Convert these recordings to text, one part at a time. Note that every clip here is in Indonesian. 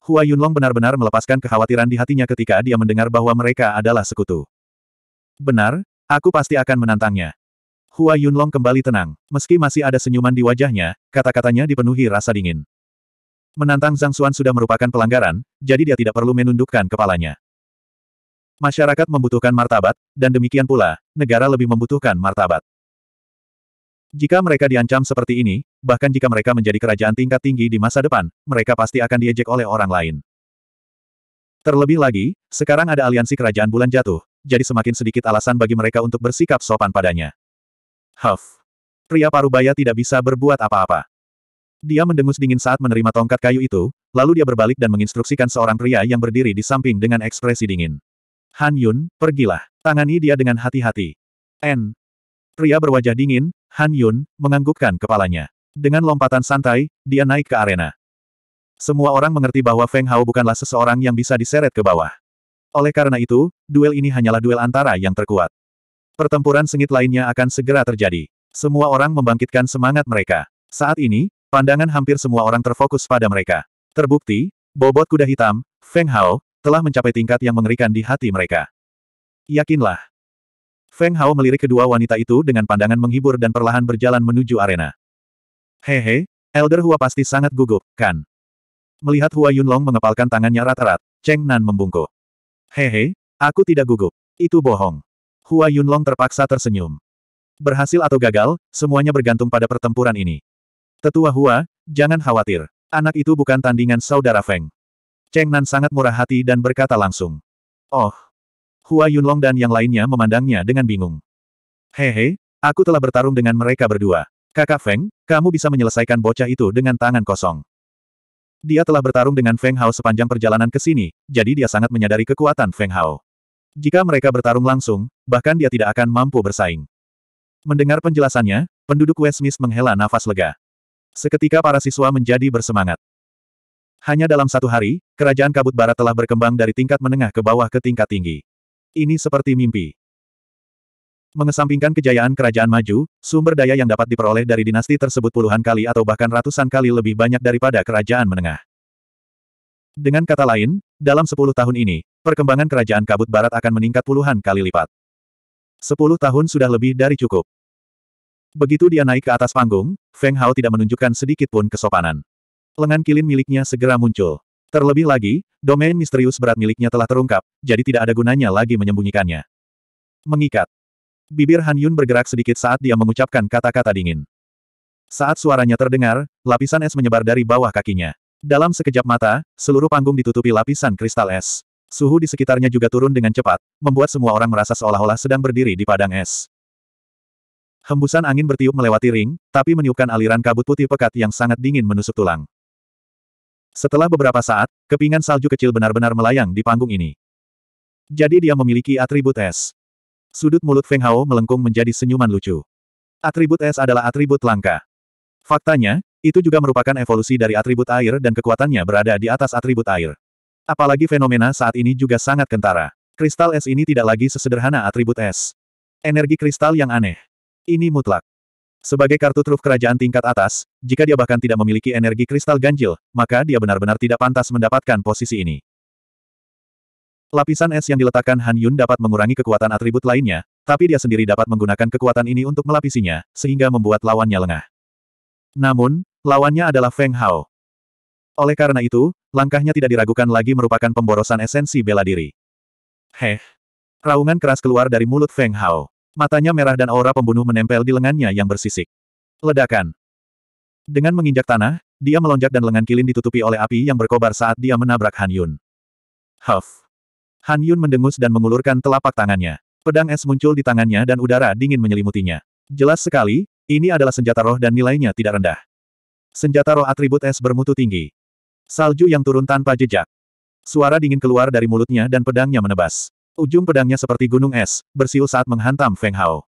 Hua Yunlong benar-benar melepaskan kekhawatiran di hatinya ketika dia mendengar bahwa mereka adalah sekutu. Benar, aku pasti akan menantangnya. Hua Yunlong kembali tenang, meski masih ada senyuman di wajahnya, kata-katanya dipenuhi rasa dingin. Menantang Zhang Xuan sudah merupakan pelanggaran, jadi dia tidak perlu menundukkan kepalanya. Masyarakat membutuhkan martabat, dan demikian pula, negara lebih membutuhkan martabat. Jika mereka diancam seperti ini, bahkan jika mereka menjadi kerajaan tingkat tinggi di masa depan, mereka pasti akan diejek oleh orang lain. Terlebih lagi, sekarang ada aliansi kerajaan bulan jatuh, jadi semakin sedikit alasan bagi mereka untuk bersikap sopan padanya. Huff. Pria parubaya tidak bisa berbuat apa-apa. Dia mendengus dingin saat menerima tongkat kayu itu, lalu dia berbalik dan menginstruksikan seorang pria yang berdiri di samping dengan ekspresi dingin. Han Yun, pergilah. Tangani dia dengan hati-hati. N. Pria berwajah dingin, Han Yun, menganggukkan kepalanya. Dengan lompatan santai, dia naik ke arena. Semua orang mengerti bahwa Feng Hao bukanlah seseorang yang bisa diseret ke bawah. Oleh karena itu, duel ini hanyalah duel antara yang terkuat. Pertempuran sengit lainnya akan segera terjadi. Semua orang membangkitkan semangat mereka. Saat ini, pandangan hampir semua orang terfokus pada mereka. Terbukti, bobot kuda hitam, Feng Hao, telah mencapai tingkat yang mengerikan di hati mereka. Yakinlah, Feng Hao melirik kedua wanita itu dengan pandangan menghibur dan perlahan berjalan menuju arena. Hehe, Elder Hua pasti sangat gugup, kan? Melihat Hua Yunlong mengepalkan tangannya rata-rat, Cheng Nan membungkuk. Hehe, aku tidak gugup. Itu bohong. Hua Yunlong terpaksa tersenyum. Berhasil atau gagal, semuanya bergantung pada pertempuran ini. Tetua Hua, jangan khawatir. Anak itu bukan tandingan saudara Feng. Cheng Nan sangat murah hati dan berkata langsung. Oh, Hua Yunlong dan yang lainnya memandangnya dengan bingung. Hehe, aku telah bertarung dengan mereka berdua. Kakak Feng, kamu bisa menyelesaikan bocah itu dengan tangan kosong. Dia telah bertarung dengan Feng Hao sepanjang perjalanan ke sini, jadi dia sangat menyadari kekuatan Feng Hao. Jika mereka bertarung langsung, bahkan dia tidak akan mampu bersaing. Mendengar penjelasannya, penduduk Westmist menghela nafas lega. Seketika para siswa menjadi bersemangat. Hanya dalam satu hari, kerajaan kabut barat telah berkembang dari tingkat menengah ke bawah ke tingkat tinggi. Ini seperti mimpi. Mengesampingkan kejayaan kerajaan maju, sumber daya yang dapat diperoleh dari dinasti tersebut puluhan kali atau bahkan ratusan kali lebih banyak daripada kerajaan menengah. Dengan kata lain, dalam sepuluh tahun ini, perkembangan kerajaan kabut barat akan meningkat puluhan kali lipat. Sepuluh tahun sudah lebih dari cukup. Begitu dia naik ke atas panggung, Feng Hao tidak menunjukkan sedikit pun kesopanan. Lengan kilin miliknya segera muncul. Terlebih lagi, domain misterius berat miliknya telah terungkap, jadi tidak ada gunanya lagi menyembunyikannya. Mengikat. Bibir Han Yun bergerak sedikit saat dia mengucapkan kata-kata dingin. Saat suaranya terdengar, lapisan es menyebar dari bawah kakinya. Dalam sekejap mata, seluruh panggung ditutupi lapisan kristal es. Suhu di sekitarnya juga turun dengan cepat, membuat semua orang merasa seolah-olah sedang berdiri di padang es. Hembusan angin bertiup melewati ring, tapi meniupkan aliran kabut putih pekat yang sangat dingin menusuk tulang. Setelah beberapa saat, kepingan salju kecil benar-benar melayang di panggung ini. Jadi dia memiliki atribut es. Sudut mulut Feng Hao melengkung menjadi senyuman lucu. Atribut es adalah atribut langka. Faktanya, itu juga merupakan evolusi dari atribut air dan kekuatannya berada di atas atribut air. Apalagi fenomena saat ini juga sangat kentara. Kristal es ini tidak lagi sesederhana atribut es. Energi kristal yang aneh. Ini mutlak. Sebagai kartu truf kerajaan tingkat atas, jika dia bahkan tidak memiliki energi kristal ganjil, maka dia benar-benar tidak pantas mendapatkan posisi ini. Lapisan es yang diletakkan Han Yun dapat mengurangi kekuatan atribut lainnya, tapi dia sendiri dapat menggunakan kekuatan ini untuk melapisinya, sehingga membuat lawannya lengah. Namun, lawannya adalah Feng Hao. Oleh karena itu, langkahnya tidak diragukan lagi merupakan pemborosan esensi bela diri. Heh. Raungan keras keluar dari mulut Feng Hao. Matanya merah dan aura pembunuh menempel di lengannya yang bersisik. Ledakan. Dengan menginjak tanah, dia melonjak dan lengan Kilin ditutupi oleh api yang berkobar saat dia menabrak Han Yun. Huff. Han Yun mendengus dan mengulurkan telapak tangannya. Pedang es muncul di tangannya dan udara dingin menyelimutinya. Jelas sekali, ini adalah senjata roh dan nilainya tidak rendah. Senjata roh atribut es bermutu tinggi. Salju yang turun tanpa jejak. Suara dingin keluar dari mulutnya dan pedangnya menebas. Ujung pedangnya seperti gunung es, bersiul saat menghantam Feng Hao.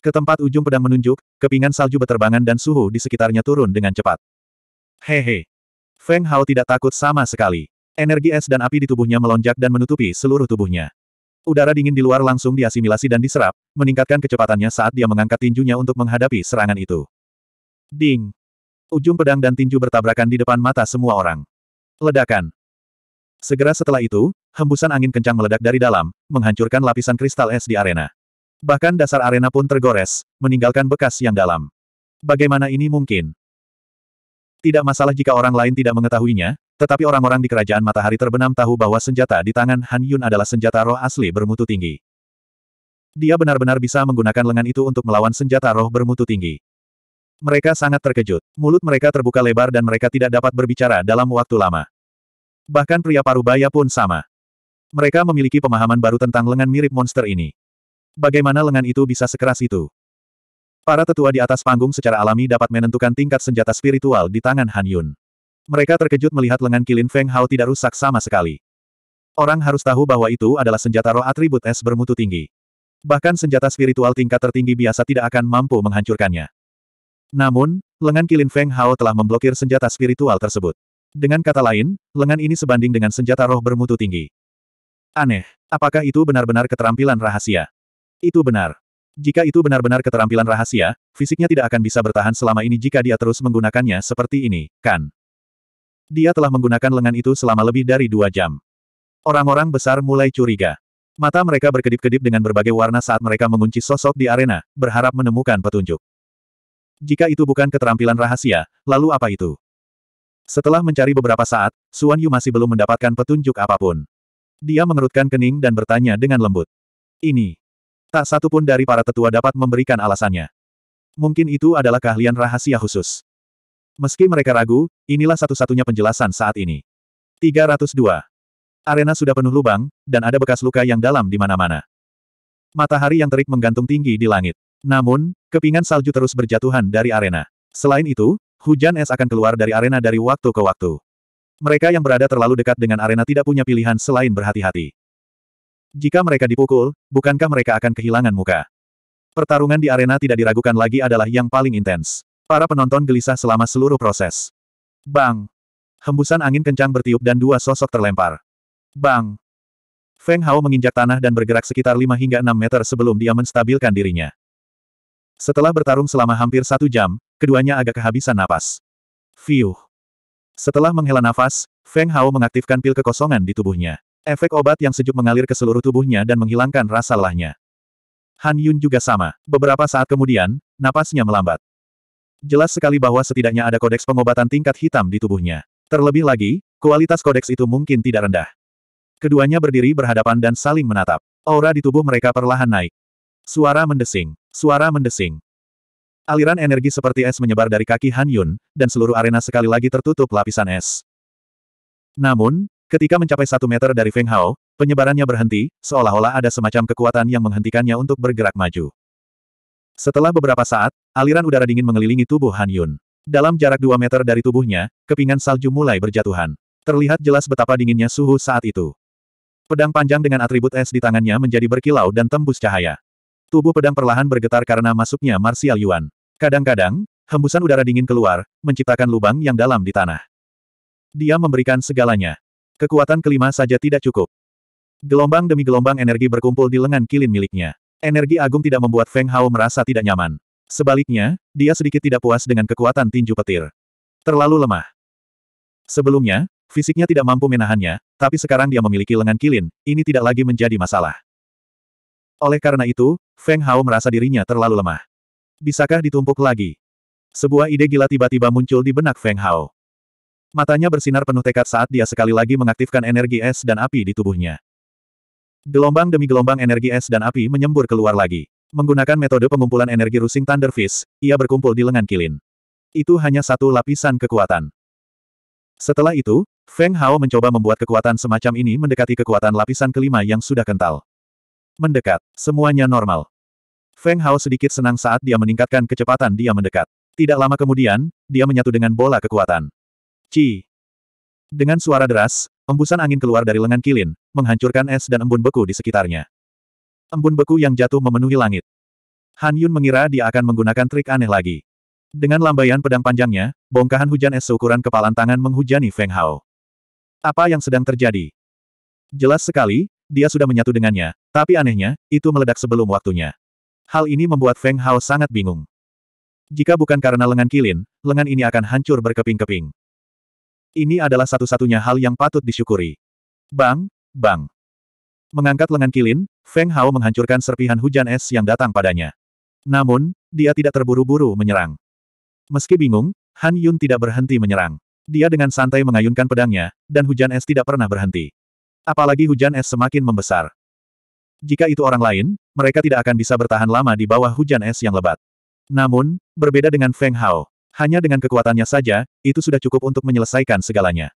Ke tempat ujung pedang menunjuk, kepingan salju beterbangan dan suhu di sekitarnya turun dengan cepat. Hehe. Feng Hao tidak takut sama sekali. Energi es dan api di tubuhnya melonjak dan menutupi seluruh tubuhnya. Udara dingin di luar langsung diasimilasi dan diserap, meningkatkan kecepatannya saat dia mengangkat tinjunya untuk menghadapi serangan itu. Ding! Ujung pedang dan tinju bertabrakan di depan mata semua orang. Ledakan. Segera setelah itu, hembusan angin kencang meledak dari dalam, menghancurkan lapisan kristal es di arena. Bahkan dasar arena pun tergores, meninggalkan bekas yang dalam. Bagaimana ini mungkin? Tidak masalah jika orang lain tidak mengetahuinya, tetapi orang-orang di kerajaan matahari terbenam tahu bahwa senjata di tangan Han Yun adalah senjata roh asli bermutu tinggi. Dia benar-benar bisa menggunakan lengan itu untuk melawan senjata roh bermutu tinggi. Mereka sangat terkejut. Mulut mereka terbuka lebar dan mereka tidak dapat berbicara dalam waktu lama bahkan pria parubaya pun sama. Mereka memiliki pemahaman baru tentang lengan mirip monster ini. Bagaimana lengan itu bisa sekeras itu? Para tetua di atas panggung secara alami dapat menentukan tingkat senjata spiritual di tangan Han Yun. Mereka terkejut melihat lengan kilin Feng Hao tidak rusak sama sekali. Orang harus tahu bahwa itu adalah senjata roh atribut es bermutu tinggi. Bahkan senjata spiritual tingkat tertinggi biasa tidak akan mampu menghancurkannya. Namun, lengan kilin Feng Hao telah memblokir senjata spiritual tersebut. Dengan kata lain, lengan ini sebanding dengan senjata roh bermutu tinggi. Aneh, apakah itu benar-benar keterampilan rahasia? Itu benar. Jika itu benar-benar keterampilan rahasia, fisiknya tidak akan bisa bertahan selama ini jika dia terus menggunakannya seperti ini, kan? Dia telah menggunakan lengan itu selama lebih dari dua jam. Orang-orang besar mulai curiga. Mata mereka berkedip-kedip dengan berbagai warna saat mereka mengunci sosok di arena, berharap menemukan petunjuk. Jika itu bukan keterampilan rahasia, lalu apa itu? Setelah mencari beberapa saat, Suan Yu masih belum mendapatkan petunjuk apapun. Dia mengerutkan kening dan bertanya dengan lembut. Ini. Tak satu pun dari para tetua dapat memberikan alasannya. Mungkin itu adalah keahlian rahasia khusus. Meski mereka ragu, inilah satu-satunya penjelasan saat ini. 302. Arena sudah penuh lubang, dan ada bekas luka yang dalam di mana-mana. Matahari yang terik menggantung tinggi di langit. Namun, kepingan salju terus berjatuhan dari arena. Selain itu, Hujan es akan keluar dari arena dari waktu ke waktu. Mereka yang berada terlalu dekat dengan arena tidak punya pilihan selain berhati-hati. Jika mereka dipukul, bukankah mereka akan kehilangan muka? Pertarungan di arena tidak diragukan lagi adalah yang paling intens. Para penonton gelisah selama seluruh proses. Bang! Hembusan angin kencang bertiup dan dua sosok terlempar. Bang! Feng Hao menginjak tanah dan bergerak sekitar 5 hingga 6 meter sebelum dia menstabilkan dirinya. Setelah bertarung selama hampir satu jam, Keduanya agak kehabisan napas. Fiuh. Setelah menghela nafas, Feng Hao mengaktifkan pil kekosongan di tubuhnya. Efek obat yang sejuk mengalir ke seluruh tubuhnya dan menghilangkan rasa lelahnya. Han Yun juga sama. Beberapa saat kemudian, napasnya melambat. Jelas sekali bahwa setidaknya ada kodeks pengobatan tingkat hitam di tubuhnya. Terlebih lagi, kualitas kodeks itu mungkin tidak rendah. Keduanya berdiri berhadapan dan saling menatap. Aura di tubuh mereka perlahan naik. Suara mendesing. Suara mendesing. Aliran energi seperti es menyebar dari kaki Han Yun, dan seluruh arena sekali lagi tertutup lapisan es. Namun, ketika mencapai satu meter dari Feng Hao, penyebarannya berhenti, seolah-olah ada semacam kekuatan yang menghentikannya untuk bergerak maju. Setelah beberapa saat, aliran udara dingin mengelilingi tubuh Han Yun. Dalam jarak dua meter dari tubuhnya, kepingan salju mulai berjatuhan. Terlihat jelas betapa dinginnya suhu saat itu. Pedang panjang dengan atribut es di tangannya menjadi berkilau dan tembus cahaya. Tubuh pedang perlahan bergetar karena masuknya Martial Yuan. Kadang-kadang, hembusan udara dingin keluar, menciptakan lubang yang dalam di tanah. Dia memberikan segalanya. Kekuatan kelima saja tidak cukup. Gelombang demi gelombang energi berkumpul di lengan kilin miliknya. Energi agung tidak membuat Feng Hao merasa tidak nyaman. Sebaliknya, dia sedikit tidak puas dengan kekuatan tinju petir. Terlalu lemah. Sebelumnya, fisiknya tidak mampu menahannya, tapi sekarang dia memiliki lengan kilin, ini tidak lagi menjadi masalah. Oleh karena itu, Feng Hao merasa dirinya terlalu lemah. Bisakah ditumpuk lagi? Sebuah ide gila tiba-tiba muncul di benak Feng Hao. Matanya bersinar penuh tekad saat dia sekali lagi mengaktifkan energi es dan api di tubuhnya. Gelombang demi gelombang energi es dan api menyembur keluar lagi. Menggunakan metode pengumpulan energi rusing Fist, ia berkumpul di lengan Kilin. Itu hanya satu lapisan kekuatan. Setelah itu, Feng Hao mencoba membuat kekuatan semacam ini mendekati kekuatan lapisan kelima yang sudah kental. Mendekat. Semuanya normal. Feng Hao sedikit senang saat dia meningkatkan kecepatan dia mendekat. Tidak lama kemudian, dia menyatu dengan bola kekuatan. Ci. Dengan suara deras, embusan angin keluar dari lengan kilin, menghancurkan es dan embun beku di sekitarnya. Embun beku yang jatuh memenuhi langit. Han Yun mengira dia akan menggunakan trik aneh lagi. Dengan lambaian pedang panjangnya, bongkahan hujan es seukuran kepalan tangan menghujani Feng Hao. Apa yang sedang terjadi? Jelas sekali, dia sudah menyatu dengannya, tapi anehnya, itu meledak sebelum waktunya. Hal ini membuat Feng Hao sangat bingung. Jika bukan karena lengan kilin, lengan ini akan hancur berkeping-keping. Ini adalah satu-satunya hal yang patut disyukuri. Bang, bang. Mengangkat lengan kilin, Feng Hao menghancurkan serpihan hujan es yang datang padanya. Namun, dia tidak terburu-buru menyerang. Meski bingung, Han Yun tidak berhenti menyerang. Dia dengan santai mengayunkan pedangnya, dan hujan es tidak pernah berhenti. Apalagi hujan es semakin membesar. Jika itu orang lain, mereka tidak akan bisa bertahan lama di bawah hujan es yang lebat. Namun, berbeda dengan Feng Hao, hanya dengan kekuatannya saja, itu sudah cukup untuk menyelesaikan segalanya.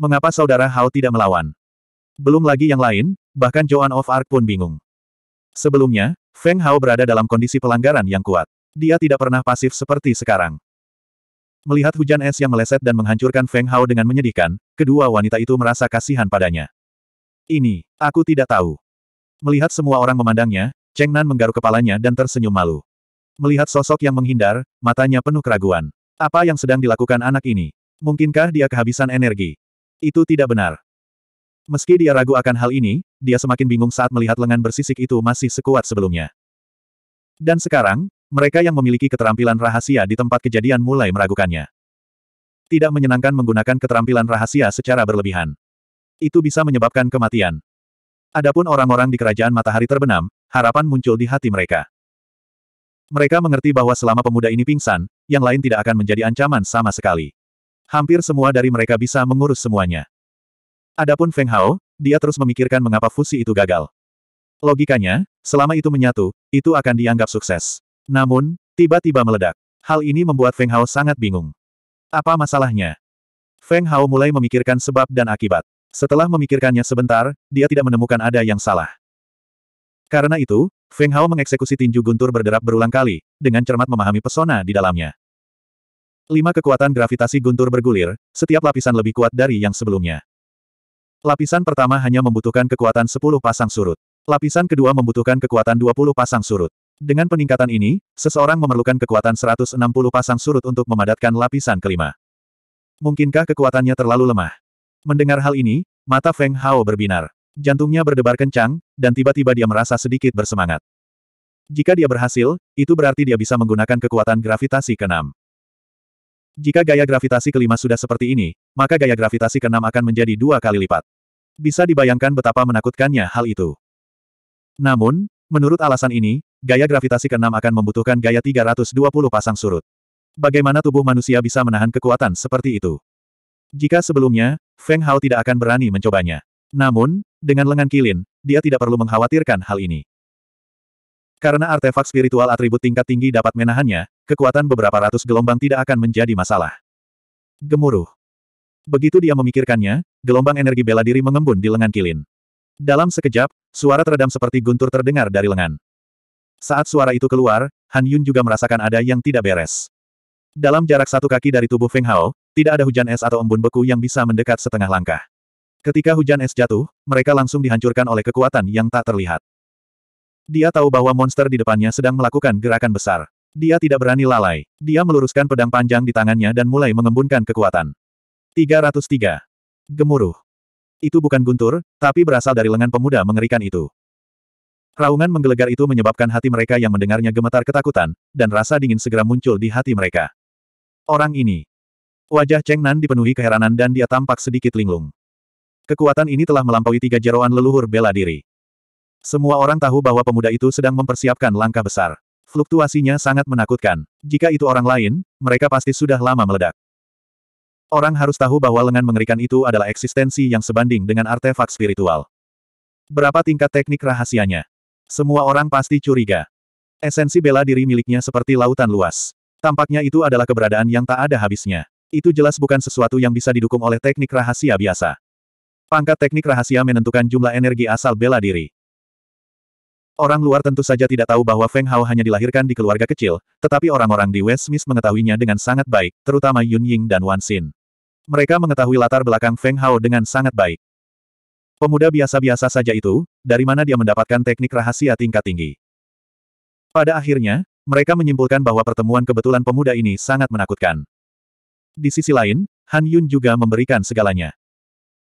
Mengapa saudara Hao tidak melawan? Belum lagi yang lain, bahkan Joan of Arc pun bingung. Sebelumnya, Feng Hao berada dalam kondisi pelanggaran yang kuat. Dia tidak pernah pasif seperti sekarang. Melihat hujan es yang meleset dan menghancurkan Feng Hao dengan menyedihkan, kedua wanita itu merasa kasihan padanya. Ini, aku tidak tahu. Melihat semua orang memandangnya, Cheng Nan menggaruk kepalanya dan tersenyum malu. Melihat sosok yang menghindar, matanya penuh keraguan. Apa yang sedang dilakukan anak ini? Mungkinkah dia kehabisan energi? Itu tidak benar. Meski dia ragu akan hal ini, dia semakin bingung saat melihat lengan bersisik itu masih sekuat sebelumnya. Dan sekarang, mereka yang memiliki keterampilan rahasia di tempat kejadian mulai meragukannya. Tidak menyenangkan menggunakan keterampilan rahasia secara berlebihan itu bisa menyebabkan kematian. Adapun orang-orang di kerajaan matahari terbenam, harapan muncul di hati mereka. Mereka mengerti bahwa selama pemuda ini pingsan, yang lain tidak akan menjadi ancaman sama sekali. Hampir semua dari mereka bisa mengurus semuanya. Adapun Feng Hao, dia terus memikirkan mengapa fusi itu gagal. Logikanya, selama itu menyatu, itu akan dianggap sukses. Namun, tiba-tiba meledak. Hal ini membuat Feng Hao sangat bingung. Apa masalahnya? Feng Hao mulai memikirkan sebab dan akibat. Setelah memikirkannya sebentar, dia tidak menemukan ada yang salah. Karena itu, Feng Hao mengeksekusi tinju guntur berderap berulang kali, dengan cermat memahami pesona di dalamnya. Lima kekuatan gravitasi guntur bergulir, setiap lapisan lebih kuat dari yang sebelumnya. Lapisan pertama hanya membutuhkan kekuatan 10 pasang surut. Lapisan kedua membutuhkan kekuatan 20 pasang surut. Dengan peningkatan ini, seseorang memerlukan kekuatan 160 pasang surut untuk memadatkan lapisan kelima. Mungkinkah kekuatannya terlalu lemah? Mendengar hal ini, mata Feng Hao berbinar. Jantungnya berdebar kencang, dan tiba-tiba dia merasa sedikit bersemangat. Jika dia berhasil, itu berarti dia bisa menggunakan kekuatan gravitasi keenam. Jika gaya gravitasi kelima sudah seperti ini, maka gaya gravitasi keenam akan menjadi dua kali lipat. Bisa dibayangkan betapa menakutkannya hal itu. Namun, menurut alasan ini, gaya gravitasi keenam akan membutuhkan gaya 320 pasang surut. Bagaimana tubuh manusia bisa menahan kekuatan seperti itu? Jika sebelumnya, Feng Hao tidak akan berani mencobanya. Namun, dengan lengan kilin, dia tidak perlu mengkhawatirkan hal ini. Karena artefak spiritual atribut tingkat tinggi dapat menahannya, kekuatan beberapa ratus gelombang tidak akan menjadi masalah. Gemuruh. Begitu dia memikirkannya, gelombang energi bela diri mengembun di lengan kilin. Dalam sekejap, suara teredam seperti guntur terdengar dari lengan. Saat suara itu keluar, Han Yun juga merasakan ada yang tidak beres. Dalam jarak satu kaki dari tubuh Feng Hao, tidak ada hujan es atau embun beku yang bisa mendekat setengah langkah. Ketika hujan es jatuh, mereka langsung dihancurkan oleh kekuatan yang tak terlihat. Dia tahu bahwa monster di depannya sedang melakukan gerakan besar. Dia tidak berani lalai. Dia meluruskan pedang panjang di tangannya dan mulai mengembunkan kekuatan. 303. Gemuruh. Itu bukan guntur, tapi berasal dari lengan pemuda mengerikan itu. Raungan menggelegar itu menyebabkan hati mereka yang mendengarnya gemetar ketakutan, dan rasa dingin segera muncul di hati mereka. Orang ini, Wajah Cheng Nan dipenuhi keheranan dan dia tampak sedikit linglung. Kekuatan ini telah melampaui tiga jeroan leluhur bela diri. Semua orang tahu bahwa pemuda itu sedang mempersiapkan langkah besar. Fluktuasinya sangat menakutkan. Jika itu orang lain, mereka pasti sudah lama meledak. Orang harus tahu bahwa lengan mengerikan itu adalah eksistensi yang sebanding dengan artefak spiritual. Berapa tingkat teknik rahasianya? Semua orang pasti curiga. Esensi bela diri miliknya seperti lautan luas. Tampaknya itu adalah keberadaan yang tak ada habisnya. Itu jelas bukan sesuatu yang bisa didukung oleh teknik rahasia biasa. Pangkat teknik rahasia menentukan jumlah energi asal bela diri. Orang luar tentu saja tidak tahu bahwa Feng Hao hanya dilahirkan di keluarga kecil, tetapi orang-orang di West Smith mengetahuinya dengan sangat baik, terutama Yun Ying dan Wan Xin. Mereka mengetahui latar belakang Feng Hao dengan sangat baik. Pemuda biasa-biasa saja itu, dari mana dia mendapatkan teknik rahasia tingkat tinggi. Pada akhirnya, mereka menyimpulkan bahwa pertemuan kebetulan pemuda ini sangat menakutkan. Di sisi lain, Han Yun juga memberikan segalanya.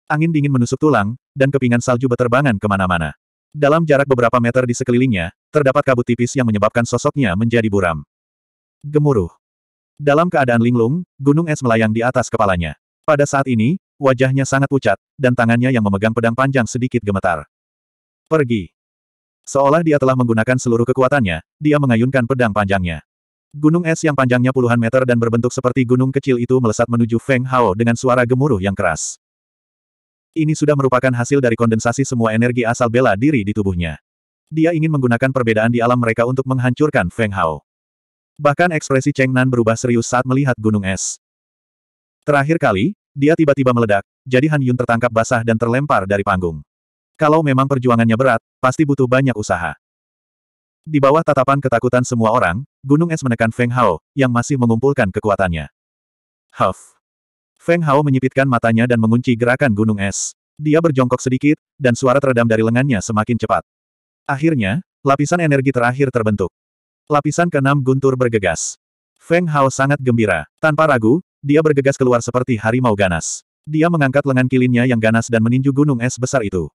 Angin dingin menusuk tulang, dan kepingan salju beterbangan kemana-mana. Dalam jarak beberapa meter di sekelilingnya, terdapat kabut tipis yang menyebabkan sosoknya menjadi buram. Gemuruh. Dalam keadaan linglung, gunung es melayang di atas kepalanya. Pada saat ini, wajahnya sangat pucat, dan tangannya yang memegang pedang panjang sedikit gemetar. Pergi. Seolah dia telah menggunakan seluruh kekuatannya, dia mengayunkan pedang panjangnya. Gunung es yang panjangnya puluhan meter dan berbentuk seperti gunung kecil itu melesat menuju Feng Hao dengan suara gemuruh yang keras. Ini sudah merupakan hasil dari kondensasi semua energi asal bela diri di tubuhnya. Dia ingin menggunakan perbedaan di alam mereka untuk menghancurkan Feng Hao. Bahkan ekspresi Cheng Nan berubah serius saat melihat gunung es. Terakhir kali, dia tiba-tiba meledak, jadi Han Yun tertangkap basah dan terlempar dari panggung. Kalau memang perjuangannya berat, pasti butuh banyak usaha. Di bawah tatapan ketakutan semua orang, Gunung es menekan Feng Hao, yang masih mengumpulkan kekuatannya. Huff. Feng Hao menyipitkan matanya dan mengunci gerakan gunung es. Dia berjongkok sedikit, dan suara teredam dari lengannya semakin cepat. Akhirnya, lapisan energi terakhir terbentuk. Lapisan keenam guntur bergegas. Feng Hao sangat gembira. Tanpa ragu, dia bergegas keluar seperti harimau ganas. Dia mengangkat lengan kilinnya yang ganas dan meninju gunung es besar itu.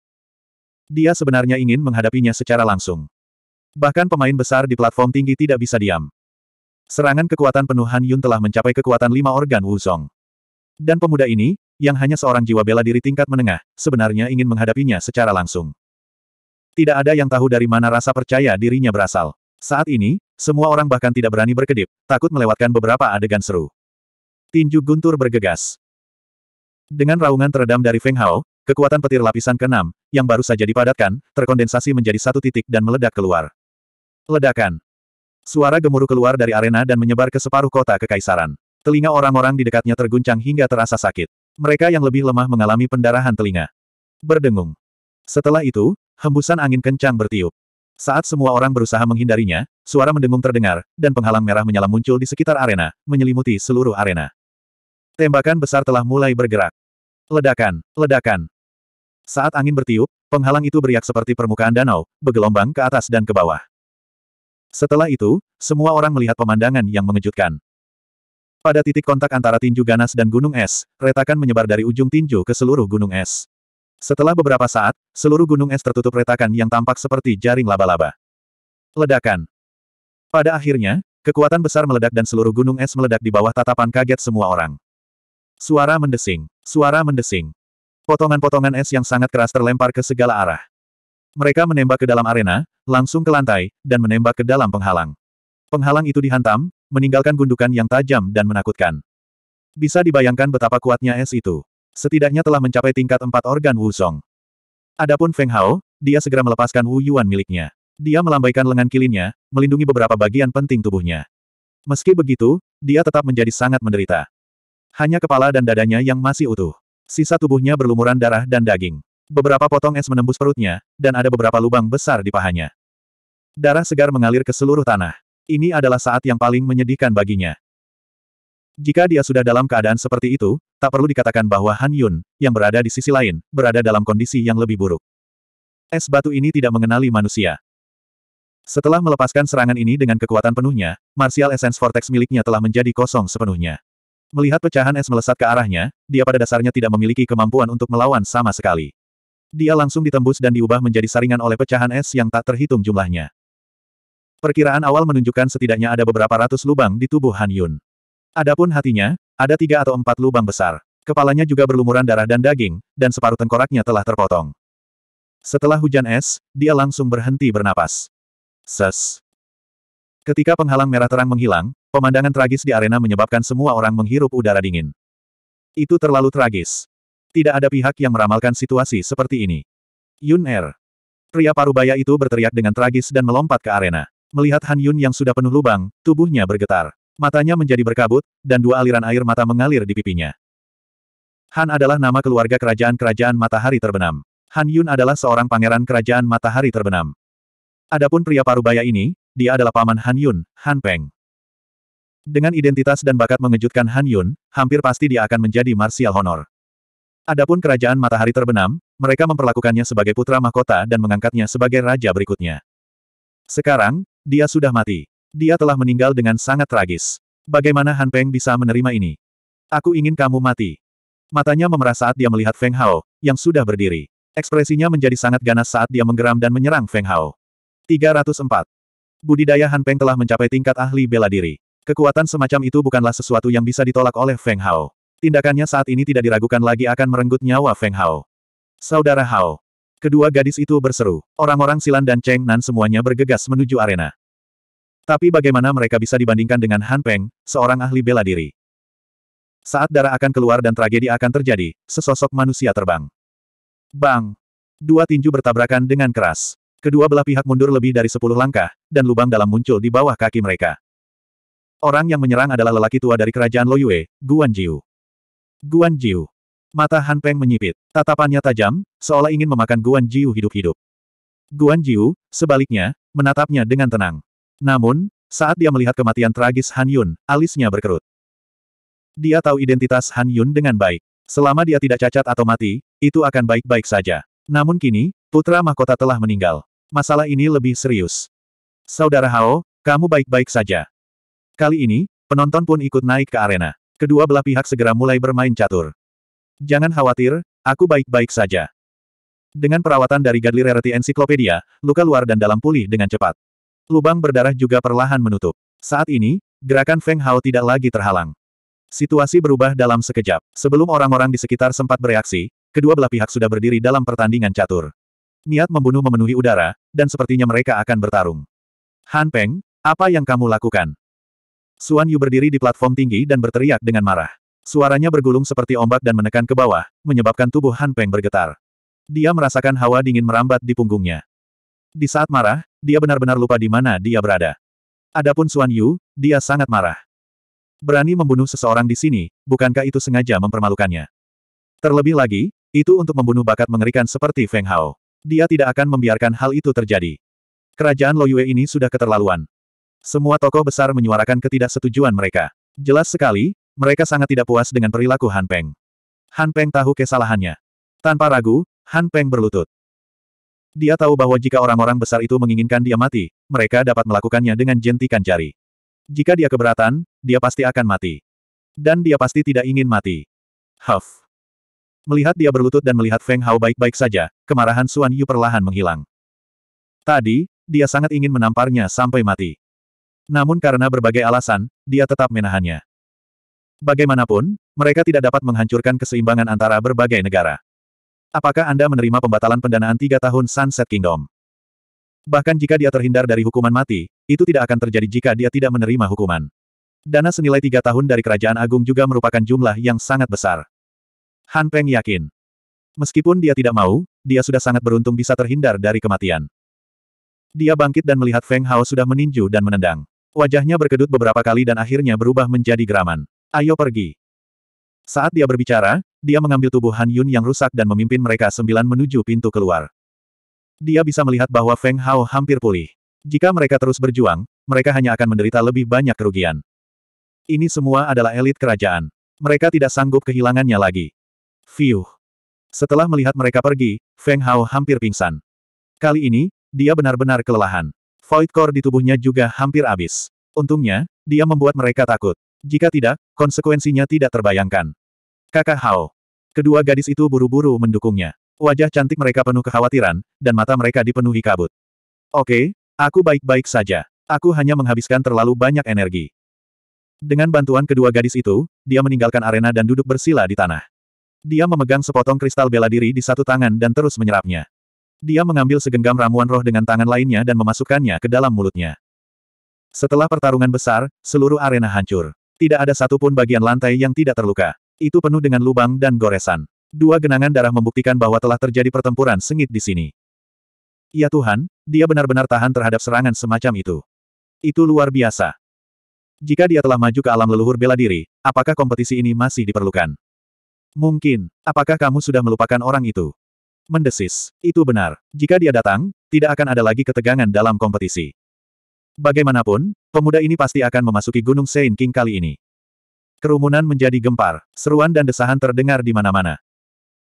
Dia sebenarnya ingin menghadapinya secara langsung. Bahkan pemain besar di platform tinggi tidak bisa diam. Serangan kekuatan penuh Han Yun telah mencapai kekuatan lima organ Wuzong. Dan pemuda ini, yang hanya seorang jiwa bela diri tingkat menengah, sebenarnya ingin menghadapinya secara langsung. Tidak ada yang tahu dari mana rasa percaya dirinya berasal. Saat ini, semua orang bahkan tidak berani berkedip, takut melewatkan beberapa adegan seru. Tinju guntur bergegas. Dengan raungan teredam dari Feng Hao, kekuatan petir lapisan keenam, yang baru saja dipadatkan, terkondensasi menjadi satu titik dan meledak keluar. Ledakan. Suara gemuruh keluar dari arena dan menyebar ke separuh kota kekaisaran. Telinga orang-orang di dekatnya terguncang hingga terasa sakit. Mereka yang lebih lemah mengalami pendarahan telinga. Berdengung. Setelah itu, hembusan angin kencang bertiup. Saat semua orang berusaha menghindarinya, suara mendengung terdengar, dan penghalang merah menyala muncul di sekitar arena, menyelimuti seluruh arena. Tembakan besar telah mulai bergerak. Ledakan, ledakan. Saat angin bertiup, penghalang itu beriak seperti permukaan danau, bergelombang ke atas dan ke bawah. Setelah itu, semua orang melihat pemandangan yang mengejutkan. Pada titik kontak antara tinju ganas dan gunung es, retakan menyebar dari ujung tinju ke seluruh gunung es. Setelah beberapa saat, seluruh gunung es tertutup retakan yang tampak seperti jaring laba-laba. Ledakan. Pada akhirnya, kekuatan besar meledak dan seluruh gunung es meledak di bawah tatapan kaget semua orang. Suara mendesing. Suara mendesing. Potongan-potongan es yang sangat keras terlempar ke segala arah. Mereka menembak ke dalam arena, langsung ke lantai, dan menembak ke dalam penghalang. Penghalang itu dihantam, meninggalkan gundukan yang tajam dan menakutkan. Bisa dibayangkan betapa kuatnya es itu. Setidaknya telah mencapai tingkat empat organ Wu Song. Adapun Feng Hao, dia segera melepaskan Wu Yuan miliknya. Dia melambaikan lengan kilinnya, melindungi beberapa bagian penting tubuhnya. Meski begitu, dia tetap menjadi sangat menderita. Hanya kepala dan dadanya yang masih utuh. Sisa tubuhnya berlumuran darah dan daging. Beberapa potong es menembus perutnya, dan ada beberapa lubang besar di pahanya. Darah segar mengalir ke seluruh tanah. Ini adalah saat yang paling menyedihkan baginya. Jika dia sudah dalam keadaan seperti itu, tak perlu dikatakan bahwa Han Yun, yang berada di sisi lain, berada dalam kondisi yang lebih buruk. Es batu ini tidak mengenali manusia. Setelah melepaskan serangan ini dengan kekuatan penuhnya, Martial Essence Vortex miliknya telah menjadi kosong sepenuhnya. Melihat pecahan es melesat ke arahnya, dia pada dasarnya tidak memiliki kemampuan untuk melawan sama sekali. Dia langsung ditembus dan diubah menjadi saringan oleh pecahan es yang tak terhitung jumlahnya. Perkiraan awal menunjukkan setidaknya ada beberapa ratus lubang di tubuh Han Yun. Adapun hatinya, ada tiga atau empat lubang besar. Kepalanya juga berlumuran darah dan daging, dan separuh tengkoraknya telah terpotong. Setelah hujan es, dia langsung berhenti bernapas. Ses. Ketika penghalang merah terang menghilang, pemandangan tragis di arena menyebabkan semua orang menghirup udara dingin. Itu terlalu tragis. Tidak ada pihak yang meramalkan situasi seperti ini. Yun Er. Pria parubaya itu berteriak dengan tragis dan melompat ke arena. Melihat Han Yun yang sudah penuh lubang, tubuhnya bergetar. Matanya menjadi berkabut, dan dua aliran air mata mengalir di pipinya. Han adalah nama keluarga kerajaan-kerajaan matahari terbenam. Han Yun adalah seorang pangeran kerajaan matahari terbenam. Adapun pria parubaya ini, dia adalah paman Han Yun, Han Peng. Dengan identitas dan bakat mengejutkan Han Yun, hampir pasti dia akan menjadi martial honor. Adapun kerajaan matahari terbenam, mereka memperlakukannya sebagai putra mahkota dan mengangkatnya sebagai raja berikutnya. Sekarang, dia sudah mati. Dia telah meninggal dengan sangat tragis. Bagaimana Han Peng bisa menerima ini? Aku ingin kamu mati. Matanya memerah saat dia melihat Feng Hao, yang sudah berdiri. Ekspresinya menjadi sangat ganas saat dia menggeram dan menyerang Feng Hao. 304. Budidaya Han Peng telah mencapai tingkat ahli bela diri. Kekuatan semacam itu bukanlah sesuatu yang bisa ditolak oleh Feng Hao. Tindakannya saat ini tidak diragukan lagi akan merenggut nyawa Feng Hao. Saudara Hao. Kedua gadis itu berseru. Orang-orang Silan dan Cheng Nan semuanya bergegas menuju arena. Tapi bagaimana mereka bisa dibandingkan dengan Han Peng, seorang ahli bela diri? Saat darah akan keluar dan tragedi akan terjadi, sesosok manusia terbang. Bang! Dua tinju bertabrakan dengan keras. Kedua belah pihak mundur lebih dari sepuluh langkah, dan lubang dalam muncul di bawah kaki mereka. Orang yang menyerang adalah lelaki tua dari kerajaan Loyue, Guan Jiu. Guan Jiu. Mata Han Peng menyipit. Tatapannya tajam, seolah ingin memakan Guan Jiu hidup-hidup. Guan Jiu, sebaliknya, menatapnya dengan tenang. Namun, saat dia melihat kematian tragis Han Yun, alisnya berkerut. Dia tahu identitas Han Yun dengan baik. Selama dia tidak cacat atau mati, itu akan baik-baik saja. Namun kini, putra mahkota telah meninggal. Masalah ini lebih serius. Saudara Hao, kamu baik-baik saja. Kali ini, penonton pun ikut naik ke arena. Kedua belah pihak segera mulai bermain catur. Jangan khawatir, aku baik-baik saja. Dengan perawatan dari Gadli Rarity Encyclopedia, luka luar dan dalam pulih dengan cepat. Lubang berdarah juga perlahan menutup. Saat ini, gerakan Feng Hao tidak lagi terhalang. Situasi berubah dalam sekejap. Sebelum orang-orang di sekitar sempat bereaksi, kedua belah pihak sudah berdiri dalam pertandingan catur. Niat membunuh memenuhi udara, dan sepertinya mereka akan bertarung. Han Peng, apa yang kamu lakukan? Suan Yu berdiri di platform tinggi dan berteriak dengan marah. Suaranya bergulung seperti ombak dan menekan ke bawah, menyebabkan tubuh Han Peng bergetar. Dia merasakan hawa dingin merambat di punggungnya. Di saat marah, dia benar-benar lupa di mana dia berada. Adapun Suan Yu, dia sangat marah. Berani membunuh seseorang di sini, bukankah itu sengaja mempermalukannya? Terlebih lagi, itu untuk membunuh bakat mengerikan seperti Feng Hao. Dia tidak akan membiarkan hal itu terjadi. Kerajaan Loyue ini sudah keterlaluan. Semua tokoh besar menyuarakan ketidaksetujuan mereka. Jelas sekali, mereka sangat tidak puas dengan perilaku Han Peng. Han Peng tahu kesalahannya. Tanpa ragu, Han Peng berlutut. Dia tahu bahwa jika orang-orang besar itu menginginkan dia mati, mereka dapat melakukannya dengan jentikan jari. Jika dia keberatan, dia pasti akan mati. Dan dia pasti tidak ingin mati. Huff. Melihat dia berlutut dan melihat Feng Hao baik-baik saja, kemarahan Suan Yu perlahan menghilang. Tadi, dia sangat ingin menamparnya sampai mati. Namun karena berbagai alasan, dia tetap menahannya. Bagaimanapun, mereka tidak dapat menghancurkan keseimbangan antara berbagai negara. Apakah Anda menerima pembatalan pendanaan tiga tahun Sunset Kingdom? Bahkan jika dia terhindar dari hukuman mati, itu tidak akan terjadi jika dia tidak menerima hukuman. Dana senilai tiga tahun dari Kerajaan Agung juga merupakan jumlah yang sangat besar. Han Peng yakin. Meskipun dia tidak mau, dia sudah sangat beruntung bisa terhindar dari kematian. Dia bangkit dan melihat Feng Hao sudah meninju dan menendang. Wajahnya berkedut beberapa kali dan akhirnya berubah menjadi geraman. Ayo pergi. Saat dia berbicara, dia mengambil tubuh Han Yun yang rusak dan memimpin mereka sembilan menuju pintu keluar. Dia bisa melihat bahwa Feng Hao hampir pulih. Jika mereka terus berjuang, mereka hanya akan menderita lebih banyak kerugian. Ini semua adalah elit kerajaan. Mereka tidak sanggup kehilangannya lagi. Fiuh. Setelah melihat mereka pergi, Feng Hao hampir pingsan. Kali ini, dia benar-benar kelelahan. Void Core di tubuhnya juga hampir habis. Untungnya, dia membuat mereka takut. Jika tidak, konsekuensinya tidak terbayangkan. Kakak Hao. Kedua gadis itu buru-buru mendukungnya. Wajah cantik mereka penuh kekhawatiran, dan mata mereka dipenuhi kabut. Oke, aku baik-baik saja. Aku hanya menghabiskan terlalu banyak energi. Dengan bantuan kedua gadis itu, dia meninggalkan arena dan duduk bersila di tanah. Dia memegang sepotong kristal bela diri di satu tangan dan terus menyerapnya. Dia mengambil segenggam ramuan roh dengan tangan lainnya dan memasukkannya ke dalam mulutnya. Setelah pertarungan besar, seluruh arena hancur. Tidak ada satupun bagian lantai yang tidak terluka. Itu penuh dengan lubang dan goresan. Dua genangan darah membuktikan bahwa telah terjadi pertempuran sengit di sini. Ya Tuhan, dia benar-benar tahan terhadap serangan semacam itu. Itu luar biasa. Jika dia telah maju ke alam leluhur bela diri, apakah kompetisi ini masih diperlukan? Mungkin. Apakah kamu sudah melupakan orang itu? mendesis. Itu benar. Jika dia datang, tidak akan ada lagi ketegangan dalam kompetisi. Bagaimanapun, pemuda ini pasti akan memasuki Gunung Sein King kali ini. Kerumunan menjadi gempar, seruan dan desahan terdengar di mana-mana.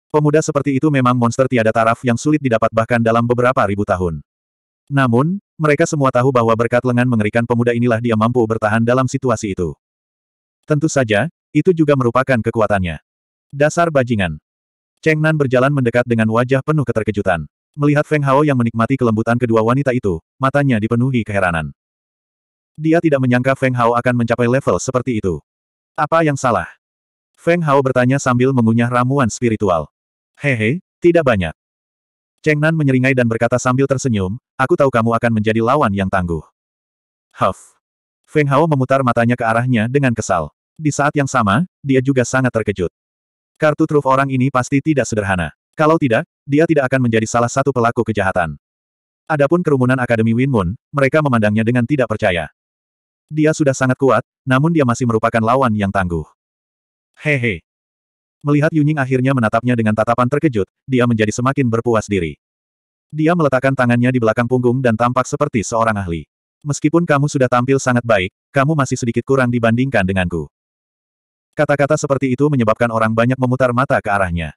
Pemuda seperti itu memang monster tiada taraf yang sulit didapat bahkan dalam beberapa ribu tahun. Namun, mereka semua tahu bahwa berkat lengan mengerikan pemuda inilah dia mampu bertahan dalam situasi itu. Tentu saja, itu juga merupakan kekuatannya. Dasar bajingan, Cheng Nan berjalan mendekat dengan wajah penuh keterkejutan. Melihat Feng Hao yang menikmati kelembutan kedua wanita itu, matanya dipenuhi keheranan. Dia tidak menyangka Feng Hao akan mencapai level seperti itu. Apa yang salah? Feng Hao bertanya sambil mengunyah ramuan spiritual. Hehe, tidak banyak. Cheng Nan menyeringai dan berkata sambil tersenyum, aku tahu kamu akan menjadi lawan yang tangguh. Huff. Feng Hao memutar matanya ke arahnya dengan kesal. Di saat yang sama, dia juga sangat terkejut. Kartu truf orang ini pasti tidak sederhana. Kalau tidak, dia tidak akan menjadi salah satu pelaku kejahatan. Adapun kerumunan Akademi Win Moon, mereka memandangnya dengan tidak percaya. Dia sudah sangat kuat, namun dia masih merupakan lawan yang tangguh. Hehe. Melihat Yunying akhirnya menatapnya dengan tatapan terkejut, dia menjadi semakin berpuas diri. Dia meletakkan tangannya di belakang punggung dan tampak seperti seorang ahli. Meskipun kamu sudah tampil sangat baik, kamu masih sedikit kurang dibandingkan denganku. Kata-kata seperti itu menyebabkan orang banyak memutar mata ke arahnya.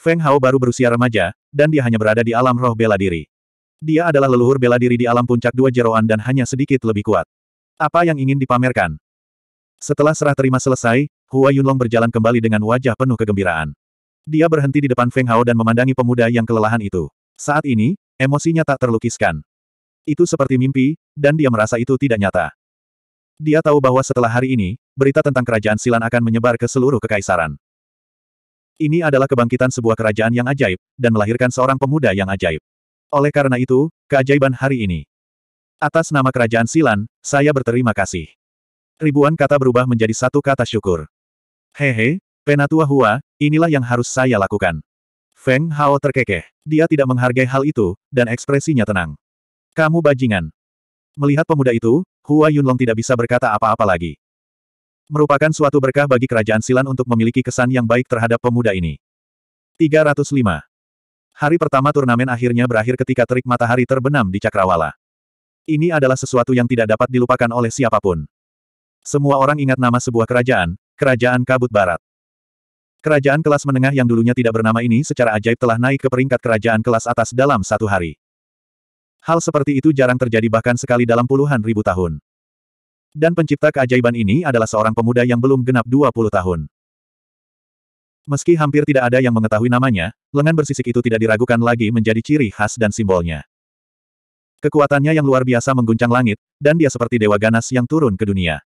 Feng Hao baru berusia remaja, dan dia hanya berada di alam roh bela diri. Dia adalah leluhur bela diri di alam puncak dua jeroan dan hanya sedikit lebih kuat. Apa yang ingin dipamerkan? Setelah serah terima selesai, Hua Yunlong berjalan kembali dengan wajah penuh kegembiraan. Dia berhenti di depan Feng Hao dan memandangi pemuda yang kelelahan itu. Saat ini, emosinya tak terlukiskan. Itu seperti mimpi, dan dia merasa itu tidak nyata. Dia tahu bahwa setelah hari ini, berita tentang kerajaan Silan akan menyebar ke seluruh kekaisaran. Ini adalah kebangkitan sebuah kerajaan yang ajaib, dan melahirkan seorang pemuda yang ajaib. Oleh karena itu, keajaiban hari ini. Atas nama kerajaan Silan, saya berterima kasih. Ribuan kata berubah menjadi satu kata syukur. Hehe, Penatua Hua, inilah yang harus saya lakukan. Feng Hao terkekeh. Dia tidak menghargai hal itu, dan ekspresinya tenang. Kamu bajingan. Melihat pemuda itu, Hua Yunlong tidak bisa berkata apa-apa lagi. Merupakan suatu berkah bagi kerajaan Silan untuk memiliki kesan yang baik terhadap pemuda ini. 305. Hari pertama turnamen akhirnya berakhir ketika terik matahari terbenam di Cakrawala. Ini adalah sesuatu yang tidak dapat dilupakan oleh siapapun. Semua orang ingat nama sebuah kerajaan, Kerajaan Kabut Barat. Kerajaan kelas menengah yang dulunya tidak bernama ini secara ajaib telah naik ke peringkat kerajaan kelas atas dalam satu hari. Hal seperti itu jarang terjadi bahkan sekali dalam puluhan ribu tahun. Dan pencipta keajaiban ini adalah seorang pemuda yang belum genap 20 tahun. Meski hampir tidak ada yang mengetahui namanya, lengan bersisik itu tidak diragukan lagi menjadi ciri khas dan simbolnya. Kekuatannya yang luar biasa mengguncang langit, dan dia seperti dewa ganas yang turun ke dunia.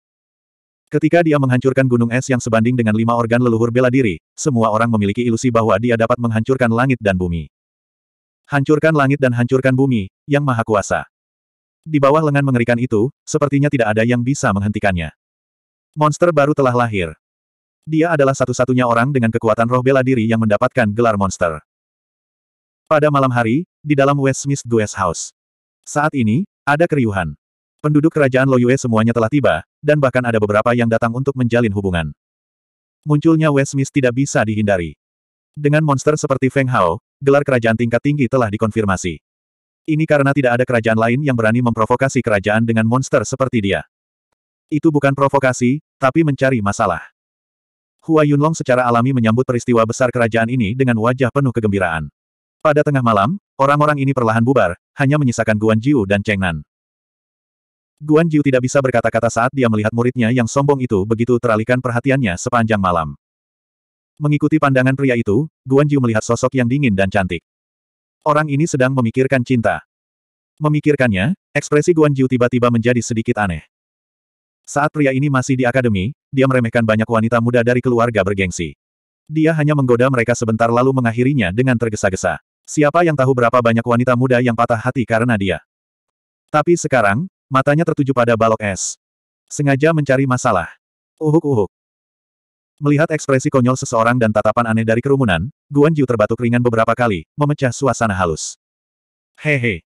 Ketika dia menghancurkan gunung es yang sebanding dengan lima organ leluhur bela diri, semua orang memiliki ilusi bahwa dia dapat menghancurkan langit dan bumi. Hancurkan langit dan hancurkan bumi, yang maha kuasa. Di bawah lengan mengerikan itu, sepertinya tidak ada yang bisa menghentikannya. Monster baru telah lahir. Dia adalah satu-satunya orang dengan kekuatan roh bela diri yang mendapatkan gelar monster. Pada malam hari, di dalam Westmist Guest House. Saat ini, ada keriuhan. Penduduk kerajaan Loyue semuanya telah tiba, dan bahkan ada beberapa yang datang untuk menjalin hubungan. Munculnya Westmist tidak bisa dihindari. Dengan monster seperti Feng Hao, gelar kerajaan tingkat tinggi telah dikonfirmasi. Ini karena tidak ada kerajaan lain yang berani memprovokasi kerajaan dengan monster seperti dia. Itu bukan provokasi, tapi mencari masalah. Hua Yunlong secara alami menyambut peristiwa besar kerajaan ini dengan wajah penuh kegembiraan. Pada tengah malam, orang-orang ini perlahan bubar, hanya menyisakan Guan Jiu dan Cheng Nan. Guan Jiu tidak bisa berkata-kata saat dia melihat muridnya yang sombong itu begitu teralihkan perhatiannya sepanjang malam. Mengikuti pandangan pria itu, Guan Yu melihat sosok yang dingin dan cantik. Orang ini sedang memikirkan cinta. Memikirkannya, ekspresi Guan Yu tiba-tiba menjadi sedikit aneh. Saat pria ini masih di akademi, dia meremehkan banyak wanita muda dari keluarga bergengsi. Dia hanya menggoda mereka sebentar lalu mengakhirinya dengan tergesa-gesa. Siapa yang tahu berapa banyak wanita muda yang patah hati karena dia. Tapi sekarang, matanya tertuju pada balok es. Sengaja mencari masalah. Uhuk-uhuk. Melihat ekspresi konyol seseorang dan tatapan aneh dari kerumunan, Guan Yu terbatuk ringan beberapa kali, memecah suasana halus. Hehe.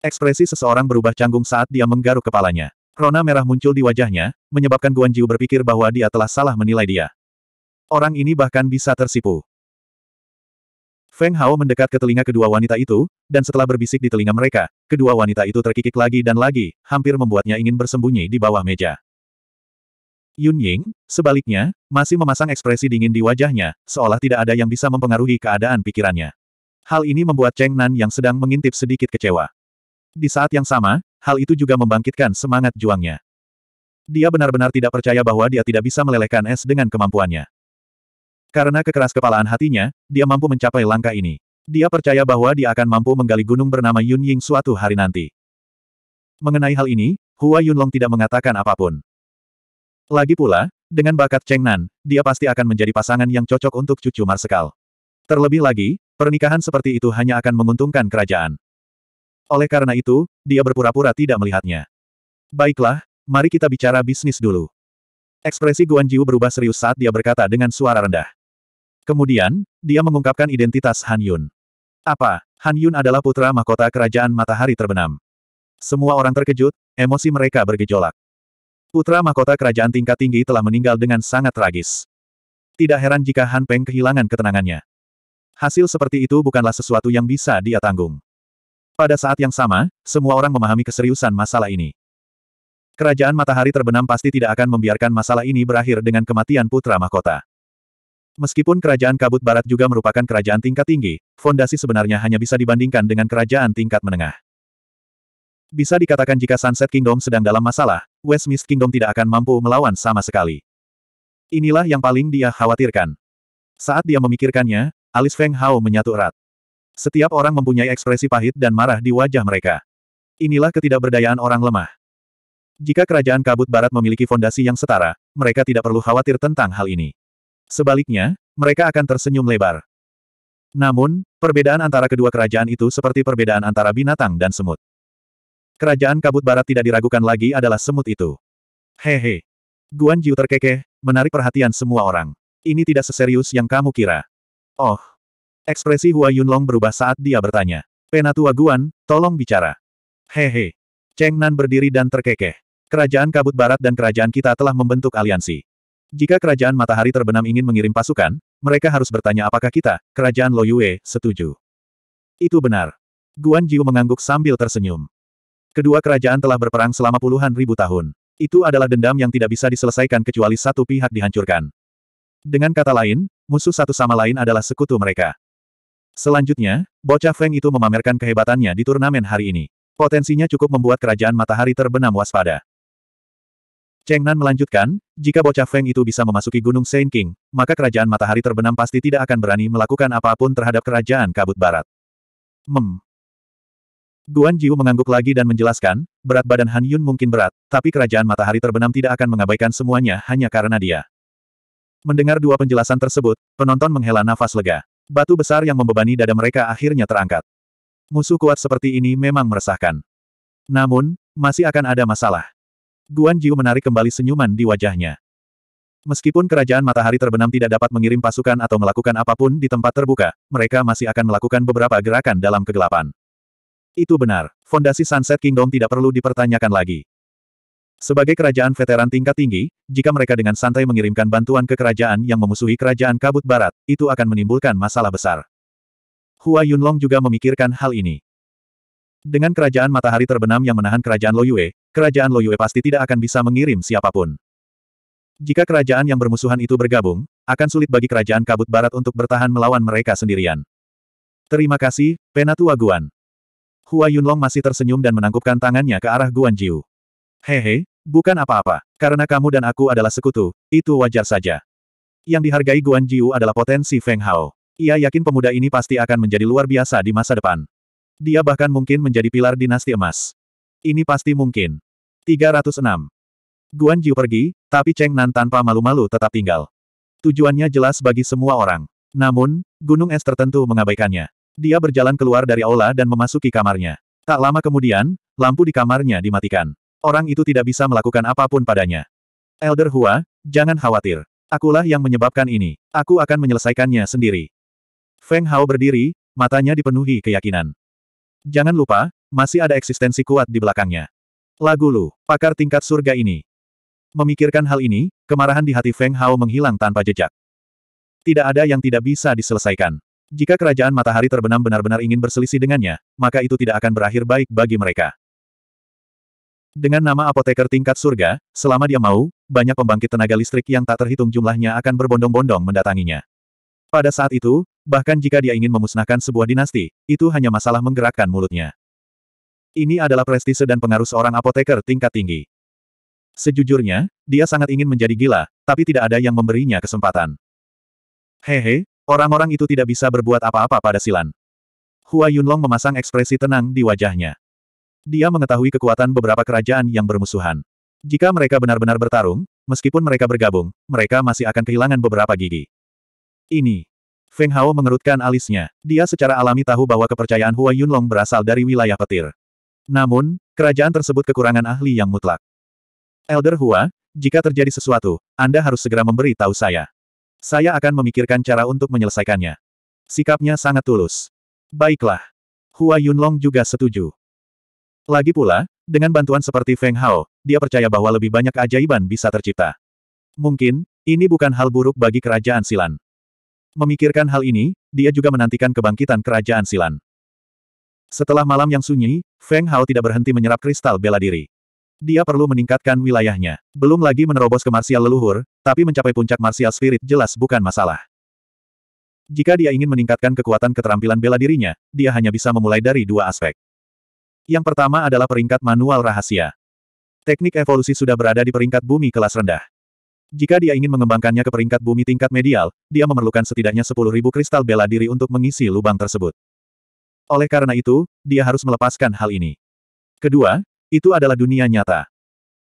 Ekspresi seseorang berubah canggung saat dia menggaruk kepalanya. Rona merah muncul di wajahnya, menyebabkan Guan Yu berpikir bahwa dia telah salah menilai dia. Orang ini bahkan bisa tersipu. Feng Hao mendekat ke telinga kedua wanita itu, dan setelah berbisik di telinga mereka, kedua wanita itu terkikik lagi dan lagi, hampir membuatnya ingin bersembunyi di bawah meja. Yun Ying, sebaliknya, masih memasang ekspresi dingin di wajahnya, seolah tidak ada yang bisa mempengaruhi keadaan pikirannya. Hal ini membuat Cheng Nan yang sedang mengintip sedikit kecewa. Di saat yang sama, hal itu juga membangkitkan semangat juangnya. Dia benar-benar tidak percaya bahwa dia tidak bisa melelehkan es dengan kemampuannya. Karena kekeras kepalaan hatinya, dia mampu mencapai langkah ini. Dia percaya bahwa dia akan mampu menggali gunung bernama Yun Ying suatu hari nanti. Mengenai hal ini, Hua Yunlong tidak mengatakan apapun. Lagi pula, dengan bakat Cheng Nan, dia pasti akan menjadi pasangan yang cocok untuk cucu Marsekal. Terlebih lagi, pernikahan seperti itu hanya akan menguntungkan kerajaan. Oleh karena itu, dia berpura-pura tidak melihatnya. Baiklah, mari kita bicara bisnis dulu. Ekspresi Guan Jiu berubah serius saat dia berkata dengan suara rendah. Kemudian, dia mengungkapkan identitas Han Yun. Apa? Han Yun adalah putra mahkota kerajaan matahari terbenam. Semua orang terkejut, emosi mereka bergejolak. Putra mahkota kerajaan tingkat tinggi telah meninggal dengan sangat tragis. Tidak heran jika Han Peng kehilangan ketenangannya. Hasil seperti itu bukanlah sesuatu yang bisa dia tanggung. Pada saat yang sama, semua orang memahami keseriusan masalah ini. Kerajaan matahari terbenam pasti tidak akan membiarkan masalah ini berakhir dengan kematian putra mahkota. Meskipun kerajaan kabut barat juga merupakan kerajaan tingkat tinggi, fondasi sebenarnya hanya bisa dibandingkan dengan kerajaan tingkat menengah. Bisa dikatakan jika Sunset Kingdom sedang dalam masalah, West Mist Kingdom tidak akan mampu melawan sama sekali. Inilah yang paling dia khawatirkan. Saat dia memikirkannya, alis Feng Hao menyatu erat. Setiap orang mempunyai ekspresi pahit dan marah di wajah mereka. Inilah ketidakberdayaan orang lemah. Jika kerajaan kabut barat memiliki fondasi yang setara, mereka tidak perlu khawatir tentang hal ini. Sebaliknya, mereka akan tersenyum lebar. Namun, perbedaan antara kedua kerajaan itu seperti perbedaan antara binatang dan semut. Kerajaan kabut barat tidak diragukan lagi adalah semut itu. Hehe. Guan Jiu terkekeh, menarik perhatian semua orang. Ini tidak seserius yang kamu kira. Oh. Ekspresi Hua Yunlong berubah saat dia bertanya. Penatua Guan, tolong bicara. Hehe. Cheng Nan berdiri dan terkekeh. Kerajaan kabut barat dan kerajaan kita telah membentuk aliansi. Jika kerajaan matahari terbenam ingin mengirim pasukan, mereka harus bertanya apakah kita, kerajaan Lo Yue, setuju. Itu benar. Guan Jiu mengangguk sambil tersenyum. Kedua kerajaan telah berperang selama puluhan ribu tahun. Itu adalah dendam yang tidak bisa diselesaikan kecuali satu pihak dihancurkan. Dengan kata lain, musuh satu sama lain adalah sekutu mereka. Selanjutnya, bocah Feng itu memamerkan kehebatannya di turnamen hari ini. Potensinya cukup membuat kerajaan matahari terbenam waspada. Cheng Nan melanjutkan, jika bocah Feng itu bisa memasuki Gunung Saint King, maka kerajaan matahari terbenam pasti tidak akan berani melakukan apapun terhadap kerajaan kabut barat. Mem, Guan Jiu mengangguk lagi dan menjelaskan, berat badan Han Yun mungkin berat, tapi kerajaan matahari terbenam tidak akan mengabaikan semuanya hanya karena dia. Mendengar dua penjelasan tersebut, penonton menghela nafas lega. Batu besar yang membebani dada mereka akhirnya terangkat. Musuh kuat seperti ini memang meresahkan. Namun, masih akan ada masalah. Guan Jiu menarik kembali senyuman di wajahnya. Meskipun kerajaan matahari terbenam tidak dapat mengirim pasukan atau melakukan apapun di tempat terbuka, mereka masih akan melakukan beberapa gerakan dalam kegelapan. Itu benar, fondasi Sunset Kingdom tidak perlu dipertanyakan lagi. Sebagai kerajaan veteran tingkat tinggi, jika mereka dengan santai mengirimkan bantuan ke kerajaan yang memusuhi kerajaan kabut barat, itu akan menimbulkan masalah besar. Hua Yunlong juga memikirkan hal ini. Dengan kerajaan matahari terbenam yang menahan kerajaan Loyue, kerajaan Loyue pasti tidak akan bisa mengirim siapapun. Jika kerajaan yang bermusuhan itu bergabung, akan sulit bagi kerajaan kabut barat untuk bertahan melawan mereka sendirian. Terima kasih, Penatua Guan. Hua Yunlong masih tersenyum dan menangkupkan tangannya ke arah Guan Jiu. Hehe, bukan apa-apa. Karena kamu dan aku adalah sekutu, itu wajar saja. Yang dihargai Guan Jiu adalah potensi Feng Hao. Ia yakin pemuda ini pasti akan menjadi luar biasa di masa depan. Dia bahkan mungkin menjadi pilar dinasti emas. Ini pasti mungkin. 306. Guan Jiu pergi, tapi Cheng Nan tanpa malu-malu tetap tinggal. Tujuannya jelas bagi semua orang. Namun, gunung es tertentu mengabaikannya. Dia berjalan keluar dari aula dan memasuki kamarnya. Tak lama kemudian, lampu di kamarnya dimatikan. Orang itu tidak bisa melakukan apapun padanya. Elder Hua, jangan khawatir. Akulah yang menyebabkan ini. Aku akan menyelesaikannya sendiri. Feng Hao berdiri, matanya dipenuhi keyakinan. Jangan lupa, masih ada eksistensi kuat di belakangnya. Lagu Lu, pakar tingkat surga ini. Memikirkan hal ini, kemarahan di hati Feng Hao menghilang tanpa jejak. Tidak ada yang tidak bisa diselesaikan. Jika kerajaan matahari terbenam benar-benar ingin berselisih dengannya, maka itu tidak akan berakhir baik bagi mereka. Dengan nama apoteker tingkat surga, selama dia mau, banyak pembangkit tenaga listrik yang tak terhitung jumlahnya akan berbondong-bondong mendatanginya. Pada saat itu, bahkan jika dia ingin memusnahkan sebuah dinasti, itu hanya masalah menggerakkan mulutnya. Ini adalah prestise dan pengaruh seorang apoteker tingkat tinggi. Sejujurnya, dia sangat ingin menjadi gila, tapi tidak ada yang memberinya kesempatan. Hehe, Orang-orang itu tidak bisa berbuat apa-apa pada Silan. Hua Yunlong memasang ekspresi tenang di wajahnya. Dia mengetahui kekuatan beberapa kerajaan yang bermusuhan. Jika mereka benar-benar bertarung, meskipun mereka bergabung, mereka masih akan kehilangan beberapa gigi. Ini. Feng Hao mengerutkan alisnya. Dia secara alami tahu bahwa kepercayaan Hua Yunlong berasal dari wilayah petir. Namun, kerajaan tersebut kekurangan ahli yang mutlak. Elder Hua, jika terjadi sesuatu, Anda harus segera memberi tahu saya. Saya akan memikirkan cara untuk menyelesaikannya. Sikapnya sangat tulus. Baiklah. Hua Yunlong juga setuju. Lagi pula, dengan bantuan seperti Feng Hao, dia percaya bahwa lebih banyak ajaiban bisa tercipta. Mungkin, ini bukan hal buruk bagi kerajaan Silan. Memikirkan hal ini, dia juga menantikan kebangkitan kerajaan Silan. Setelah malam yang sunyi, Feng Hao tidak berhenti menyerap kristal bela diri dia perlu meningkatkan wilayahnya. Belum lagi menerobos ke marsial leluhur, tapi mencapai puncak marsial spirit jelas bukan masalah. Jika dia ingin meningkatkan kekuatan keterampilan bela dirinya, dia hanya bisa memulai dari dua aspek. Yang pertama adalah peringkat manual rahasia. Teknik evolusi sudah berada di peringkat bumi kelas rendah. Jika dia ingin mengembangkannya ke peringkat bumi tingkat medial, dia memerlukan setidaknya 10.000 kristal bela diri untuk mengisi lubang tersebut. Oleh karena itu, dia harus melepaskan hal ini. Kedua, itu adalah dunia nyata.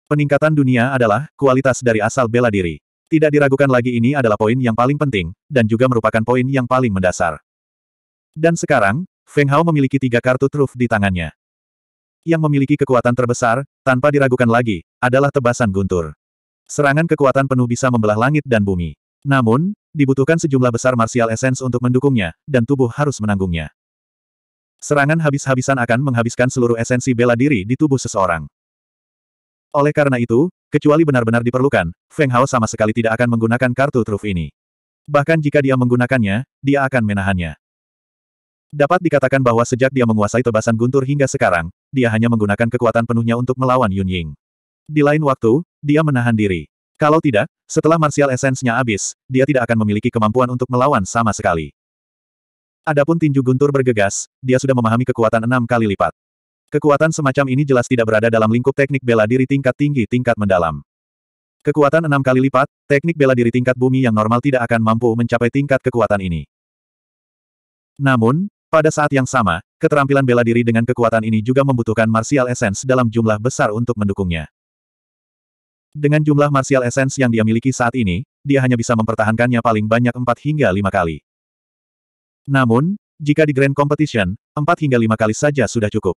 Peningkatan dunia adalah kualitas dari asal bela diri. Tidak diragukan lagi ini adalah poin yang paling penting, dan juga merupakan poin yang paling mendasar. Dan sekarang, Feng Hao memiliki tiga kartu truf di tangannya. Yang memiliki kekuatan terbesar, tanpa diragukan lagi, adalah tebasan guntur. Serangan kekuatan penuh bisa membelah langit dan bumi. Namun, dibutuhkan sejumlah besar martial essence untuk mendukungnya, dan tubuh harus menanggungnya. Serangan habis-habisan akan menghabiskan seluruh esensi bela diri di tubuh seseorang. Oleh karena itu, kecuali benar-benar diperlukan, Feng Hao sama sekali tidak akan menggunakan kartu truf ini. Bahkan jika dia menggunakannya, dia akan menahannya. Dapat dikatakan bahwa sejak dia menguasai tebasan guntur hingga sekarang, dia hanya menggunakan kekuatan penuhnya untuk melawan Yun Ying. Di lain waktu, dia menahan diri. Kalau tidak, setelah martial esensnya habis, dia tidak akan memiliki kemampuan untuk melawan sama sekali. Adapun tinju guntur bergegas, dia sudah memahami kekuatan enam kali lipat. Kekuatan semacam ini jelas tidak berada dalam lingkup teknik bela diri tingkat tinggi tingkat mendalam. Kekuatan enam kali lipat, teknik bela diri tingkat bumi yang normal tidak akan mampu mencapai tingkat kekuatan ini. Namun, pada saat yang sama, keterampilan bela diri dengan kekuatan ini juga membutuhkan martial essence dalam jumlah besar untuk mendukungnya. Dengan jumlah martial essence yang dia miliki saat ini, dia hanya bisa mempertahankannya paling banyak empat hingga lima kali. Namun, jika di Grand Competition, 4 hingga 5 kali saja sudah cukup.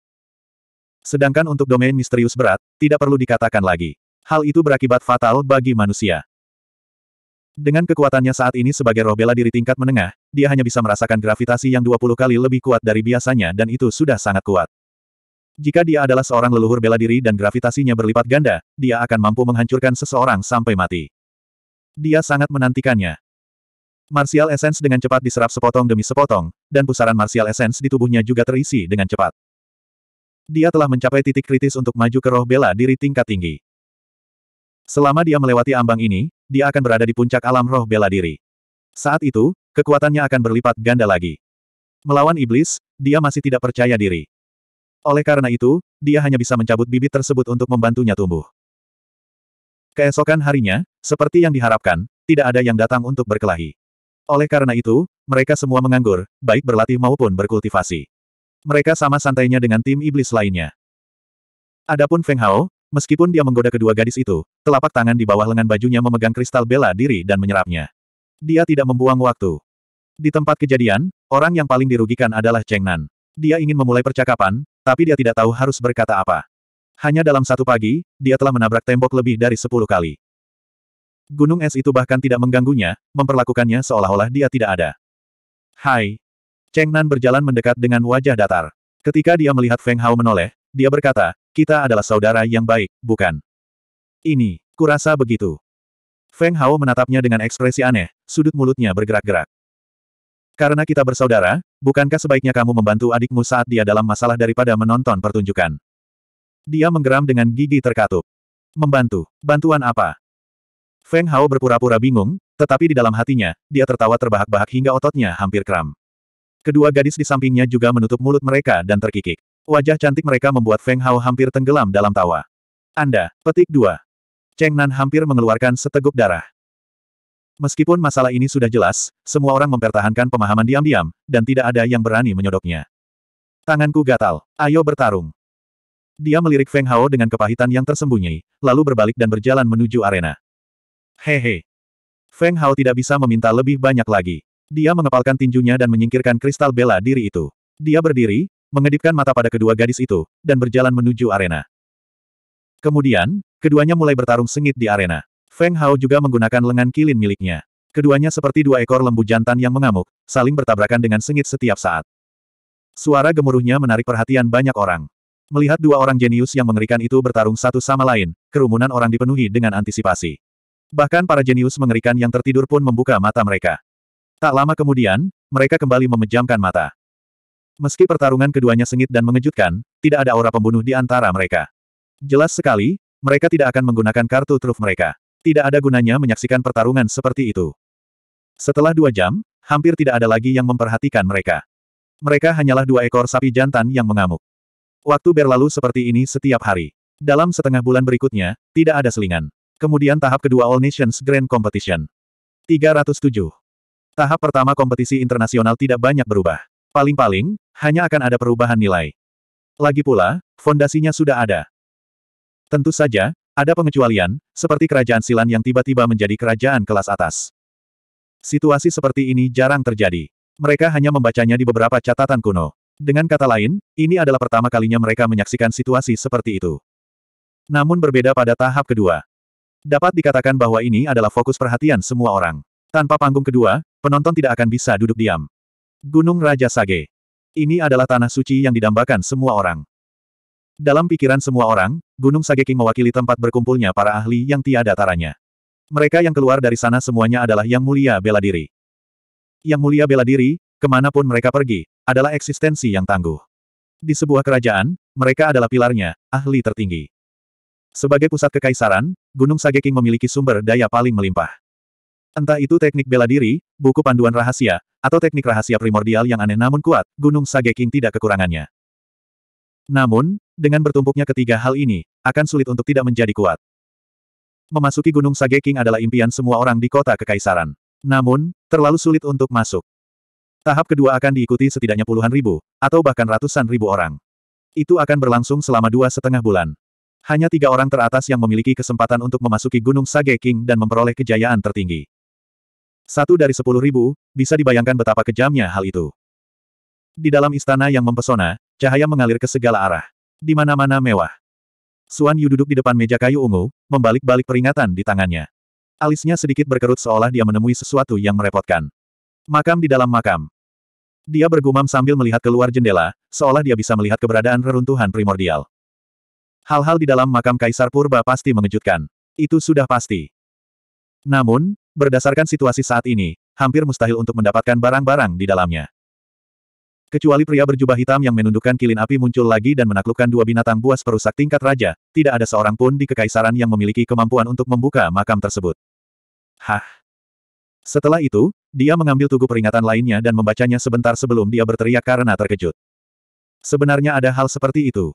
Sedangkan untuk domain misterius berat, tidak perlu dikatakan lagi. Hal itu berakibat fatal bagi manusia. Dengan kekuatannya saat ini sebagai roh bela diri tingkat menengah, dia hanya bisa merasakan gravitasi yang 20 kali lebih kuat dari biasanya dan itu sudah sangat kuat. Jika dia adalah seorang leluhur bela diri dan gravitasinya berlipat ganda, dia akan mampu menghancurkan seseorang sampai mati. Dia sangat menantikannya. Martial Essence dengan cepat diserap sepotong demi sepotong, dan pusaran Martial Essence di tubuhnya juga terisi dengan cepat. Dia telah mencapai titik kritis untuk maju ke roh bela diri tingkat tinggi. Selama dia melewati ambang ini, dia akan berada di puncak alam roh bela diri. Saat itu, kekuatannya akan berlipat ganda lagi. Melawan iblis, dia masih tidak percaya diri. Oleh karena itu, dia hanya bisa mencabut bibit tersebut untuk membantunya tumbuh. Keesokan harinya, seperti yang diharapkan, tidak ada yang datang untuk berkelahi. Oleh karena itu, mereka semua menganggur, baik berlatih maupun berkultivasi. Mereka sama santainya dengan tim iblis lainnya. Adapun Feng Hao, meskipun dia menggoda kedua gadis itu, telapak tangan di bawah lengan bajunya memegang kristal bela diri dan menyerapnya. Dia tidak membuang waktu. Di tempat kejadian, orang yang paling dirugikan adalah Cheng Nan. Dia ingin memulai percakapan, tapi dia tidak tahu harus berkata apa. Hanya dalam satu pagi, dia telah menabrak tembok lebih dari sepuluh kali. Gunung es itu bahkan tidak mengganggunya, memperlakukannya seolah-olah dia tidak ada. Hai. Cheng Nan berjalan mendekat dengan wajah datar. Ketika dia melihat Feng Hao menoleh, dia berkata, kita adalah saudara yang baik, bukan? Ini, kurasa begitu. Feng Hao menatapnya dengan ekspresi aneh, sudut mulutnya bergerak-gerak. Karena kita bersaudara, bukankah sebaiknya kamu membantu adikmu saat dia dalam masalah daripada menonton pertunjukan? Dia menggeram dengan gigi terkatup. Membantu, bantuan apa? Feng Hao berpura-pura bingung, tetapi di dalam hatinya, dia tertawa terbahak-bahak hingga ototnya hampir kram. Kedua gadis di sampingnya juga menutup mulut mereka dan terkikik. Wajah cantik mereka membuat Feng Hao hampir tenggelam dalam tawa. Anda, petik dua. Cheng Nan hampir mengeluarkan seteguk darah. Meskipun masalah ini sudah jelas, semua orang mempertahankan pemahaman diam-diam, dan tidak ada yang berani menyodoknya. Tanganku gatal, ayo bertarung. Dia melirik Feng Hao dengan kepahitan yang tersembunyi, lalu berbalik dan berjalan menuju arena. Hehe. Feng Hao tidak bisa meminta lebih banyak lagi. Dia mengepalkan tinjunya dan menyingkirkan kristal bela diri itu. Dia berdiri, mengedipkan mata pada kedua gadis itu, dan berjalan menuju arena. Kemudian, keduanya mulai bertarung sengit di arena. Feng Hao juga menggunakan lengan kilin miliknya. Keduanya seperti dua ekor lembu jantan yang mengamuk, saling bertabrakan dengan sengit setiap saat. Suara gemuruhnya menarik perhatian banyak orang. Melihat dua orang jenius yang mengerikan itu bertarung satu sama lain, kerumunan orang dipenuhi dengan antisipasi. Bahkan para jenius mengerikan yang tertidur pun membuka mata mereka. Tak lama kemudian, mereka kembali memejamkan mata. Meski pertarungan keduanya sengit dan mengejutkan, tidak ada aura pembunuh di antara mereka. Jelas sekali, mereka tidak akan menggunakan kartu truf mereka. Tidak ada gunanya menyaksikan pertarungan seperti itu. Setelah dua jam, hampir tidak ada lagi yang memperhatikan mereka. Mereka hanyalah dua ekor sapi jantan yang mengamuk. Waktu berlalu seperti ini setiap hari. Dalam setengah bulan berikutnya, tidak ada selingan. Kemudian tahap kedua All Nations Grand Competition. 307. Tahap pertama kompetisi internasional tidak banyak berubah. Paling-paling, hanya akan ada perubahan nilai. Lagi pula, fondasinya sudah ada. Tentu saja, ada pengecualian, seperti kerajaan Silan yang tiba-tiba menjadi kerajaan kelas atas. Situasi seperti ini jarang terjadi. Mereka hanya membacanya di beberapa catatan kuno. Dengan kata lain, ini adalah pertama kalinya mereka menyaksikan situasi seperti itu. Namun berbeda pada tahap kedua. Dapat dikatakan bahwa ini adalah fokus perhatian semua orang. Tanpa panggung kedua, penonton tidak akan bisa duduk diam. Gunung Raja Sage. Ini adalah tanah suci yang didambakan semua orang. Dalam pikiran semua orang, Gunung Sage King mewakili tempat berkumpulnya para ahli yang tiada taranya. Mereka yang keluar dari sana semuanya adalah yang mulia bela diri. Yang mulia bela diri, kemanapun mereka pergi, adalah eksistensi yang tangguh. Di sebuah kerajaan, mereka adalah pilarnya, ahli tertinggi. Sebagai pusat kekaisaran, Gunung Sageking memiliki sumber daya paling melimpah. Entah itu teknik bela diri, buku panduan rahasia, atau teknik rahasia primordial yang aneh namun kuat, Gunung Sageking tidak kekurangannya. Namun, dengan bertumpuknya ketiga hal ini, akan sulit untuk tidak menjadi kuat. Memasuki Gunung Sageking adalah impian semua orang di kota kekaisaran. Namun, terlalu sulit untuk masuk. Tahap kedua akan diikuti setidaknya puluhan ribu, atau bahkan ratusan ribu orang. Itu akan berlangsung selama dua setengah bulan. Hanya tiga orang teratas yang memiliki kesempatan untuk memasuki Gunung Sage King dan memperoleh kejayaan tertinggi. Satu dari sepuluh ribu, bisa dibayangkan betapa kejamnya hal itu. Di dalam istana yang mempesona, cahaya mengalir ke segala arah. Di mana-mana mewah. Suan Yu duduk di depan meja kayu ungu, membalik-balik peringatan di tangannya. Alisnya sedikit berkerut seolah dia menemui sesuatu yang merepotkan. Makam di dalam makam. Dia bergumam sambil melihat keluar jendela, seolah dia bisa melihat keberadaan reruntuhan primordial. Hal-hal di dalam makam Kaisar Purba pasti mengejutkan. Itu sudah pasti. Namun, berdasarkan situasi saat ini, hampir mustahil untuk mendapatkan barang-barang di dalamnya. Kecuali pria berjubah hitam yang menundukkan kilin api muncul lagi dan menaklukkan dua binatang buas perusak tingkat raja, tidak ada seorang pun di kekaisaran yang memiliki kemampuan untuk membuka makam tersebut. Hah. Setelah itu, dia mengambil tugu peringatan lainnya dan membacanya sebentar sebelum dia berteriak karena terkejut. Sebenarnya ada hal seperti itu.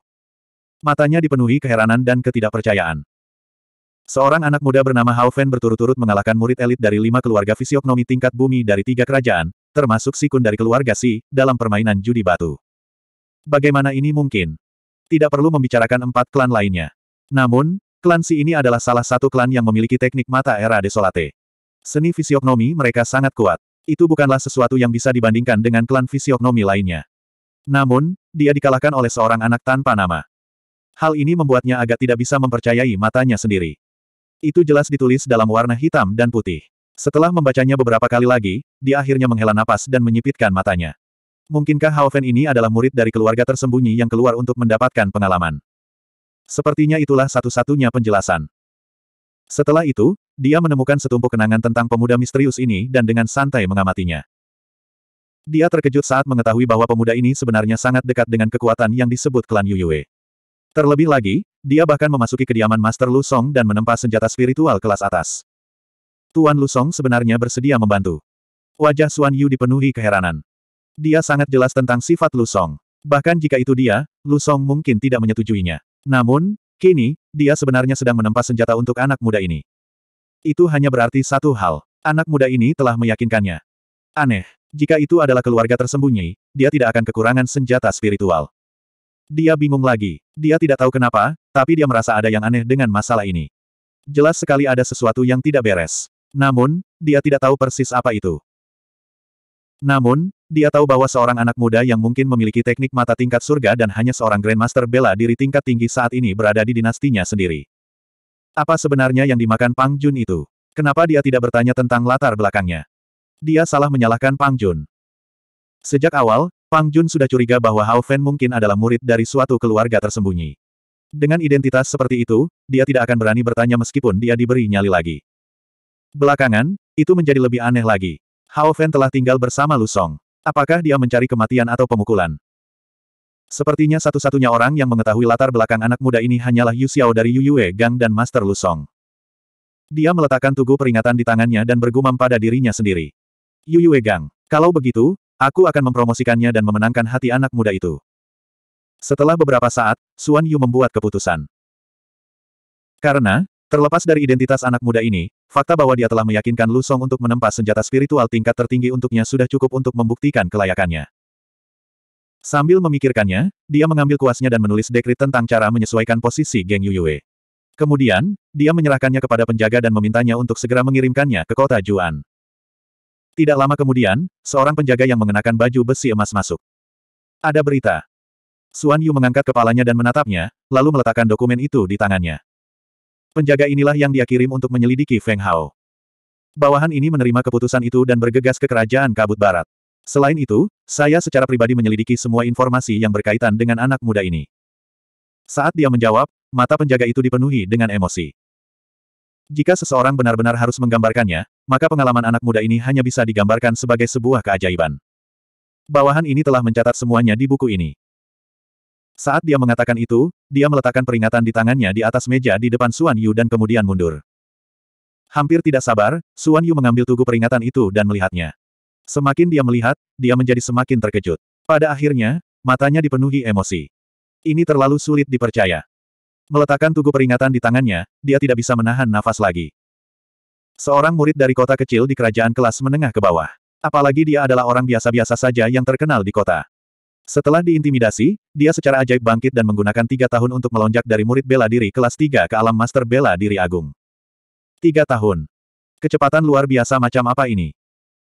Matanya dipenuhi keheranan dan ketidakpercayaan. Seorang anak muda bernama Hao Fen berturut-turut mengalahkan murid elit dari lima keluarga fisioknomi tingkat bumi dari tiga kerajaan, termasuk Sikun dari keluarga Si, dalam permainan judi batu. Bagaimana ini mungkin? Tidak perlu membicarakan empat klan lainnya. Namun, klan Si ini adalah salah satu klan yang memiliki teknik mata era desolate. Seni fisioknomi mereka sangat kuat. Itu bukanlah sesuatu yang bisa dibandingkan dengan klan fisioknomi lainnya. Namun, dia dikalahkan oleh seorang anak tanpa nama. Hal ini membuatnya agak tidak bisa mempercayai matanya sendiri. Itu jelas ditulis dalam warna hitam dan putih. Setelah membacanya beberapa kali lagi, dia akhirnya menghela napas dan menyipitkan matanya. Mungkinkah Fen ini adalah murid dari keluarga tersembunyi yang keluar untuk mendapatkan pengalaman? Sepertinya itulah satu-satunya penjelasan. Setelah itu, dia menemukan setumpuk kenangan tentang pemuda misterius ini dan dengan santai mengamatinya. Dia terkejut saat mengetahui bahwa pemuda ini sebenarnya sangat dekat dengan kekuatan yang disebut klan Yuyue. Terlebih lagi, dia bahkan memasuki kediaman Master Lu Song dan menempa senjata spiritual kelas atas. Tuan Lu Song sebenarnya bersedia membantu. Wajah Xuan Yu dipenuhi keheranan. Dia sangat jelas tentang sifat Lu Song. Bahkan jika itu dia, Lu Song mungkin tidak menyetujuinya. Namun, kini, dia sebenarnya sedang menempa senjata untuk anak muda ini. Itu hanya berarti satu hal. Anak muda ini telah meyakinkannya. Aneh. Jika itu adalah keluarga tersembunyi, dia tidak akan kekurangan senjata spiritual. Dia bingung lagi. Dia tidak tahu kenapa, tapi dia merasa ada yang aneh dengan masalah ini. Jelas sekali ada sesuatu yang tidak beres. Namun, dia tidak tahu persis apa itu. Namun, dia tahu bahwa seorang anak muda yang mungkin memiliki teknik mata tingkat surga dan hanya seorang Grandmaster bela diri tingkat tinggi saat ini berada di dinastinya sendiri. Apa sebenarnya yang dimakan Pang Jun itu? Kenapa dia tidak bertanya tentang latar belakangnya? Dia salah menyalahkan Pang Jun. Sejak awal, Fang Jun sudah curiga bahwa Hao Fen mungkin adalah murid dari suatu keluarga tersembunyi. Dengan identitas seperti itu, dia tidak akan berani bertanya meskipun dia diberi nyali lagi. Belakangan, itu menjadi lebih aneh lagi. Hao Fen telah tinggal bersama Lu Song. Apakah dia mencari kematian atau pemukulan? Sepertinya satu-satunya orang yang mengetahui latar belakang anak muda ini hanyalah Yu Xiao dari Yu Yue Gang dan Master Lu Song. Dia meletakkan tugu peringatan di tangannya dan bergumam pada dirinya sendiri. Yu Yue Gang, kalau begitu, Aku akan mempromosikannya dan memenangkan hati anak muda itu. Setelah beberapa saat, Suan Yu membuat keputusan. Karena, terlepas dari identitas anak muda ini, fakta bahwa dia telah meyakinkan Lu Song untuk menempa senjata spiritual tingkat tertinggi untuknya sudah cukup untuk membuktikan kelayakannya. Sambil memikirkannya, dia mengambil kuasnya dan menulis dekrit tentang cara menyesuaikan posisi geng Yuyue. Kemudian, dia menyerahkannya kepada penjaga dan memintanya untuk segera mengirimkannya ke kota Juan. Tidak lama kemudian, seorang penjaga yang mengenakan baju besi emas masuk. Ada berita. Suan Yu mengangkat kepalanya dan menatapnya, lalu meletakkan dokumen itu di tangannya. Penjaga inilah yang dia kirim untuk menyelidiki Feng Hao. Bawahan ini menerima keputusan itu dan bergegas ke kerajaan Kabut Barat. Selain itu, saya secara pribadi menyelidiki semua informasi yang berkaitan dengan anak muda ini. Saat dia menjawab, mata penjaga itu dipenuhi dengan emosi. Jika seseorang benar-benar harus menggambarkannya, maka pengalaman anak muda ini hanya bisa digambarkan sebagai sebuah keajaiban. Bawahan ini telah mencatat semuanya di buku ini. Saat dia mengatakan itu, dia meletakkan peringatan di tangannya di atas meja di depan Suan Yu dan kemudian mundur. Hampir tidak sabar, Suan Yu mengambil tugu peringatan itu dan melihatnya. Semakin dia melihat, dia menjadi semakin terkejut. Pada akhirnya, matanya dipenuhi emosi. Ini terlalu sulit dipercaya. Meletakkan tugu peringatan di tangannya, dia tidak bisa menahan nafas lagi. Seorang murid dari kota kecil di kerajaan kelas menengah ke bawah. Apalagi dia adalah orang biasa-biasa saja yang terkenal di kota. Setelah diintimidasi, dia secara ajaib bangkit dan menggunakan tiga tahun untuk melonjak dari murid bela diri kelas tiga ke alam master bela diri agung. Tiga tahun. Kecepatan luar biasa macam apa ini?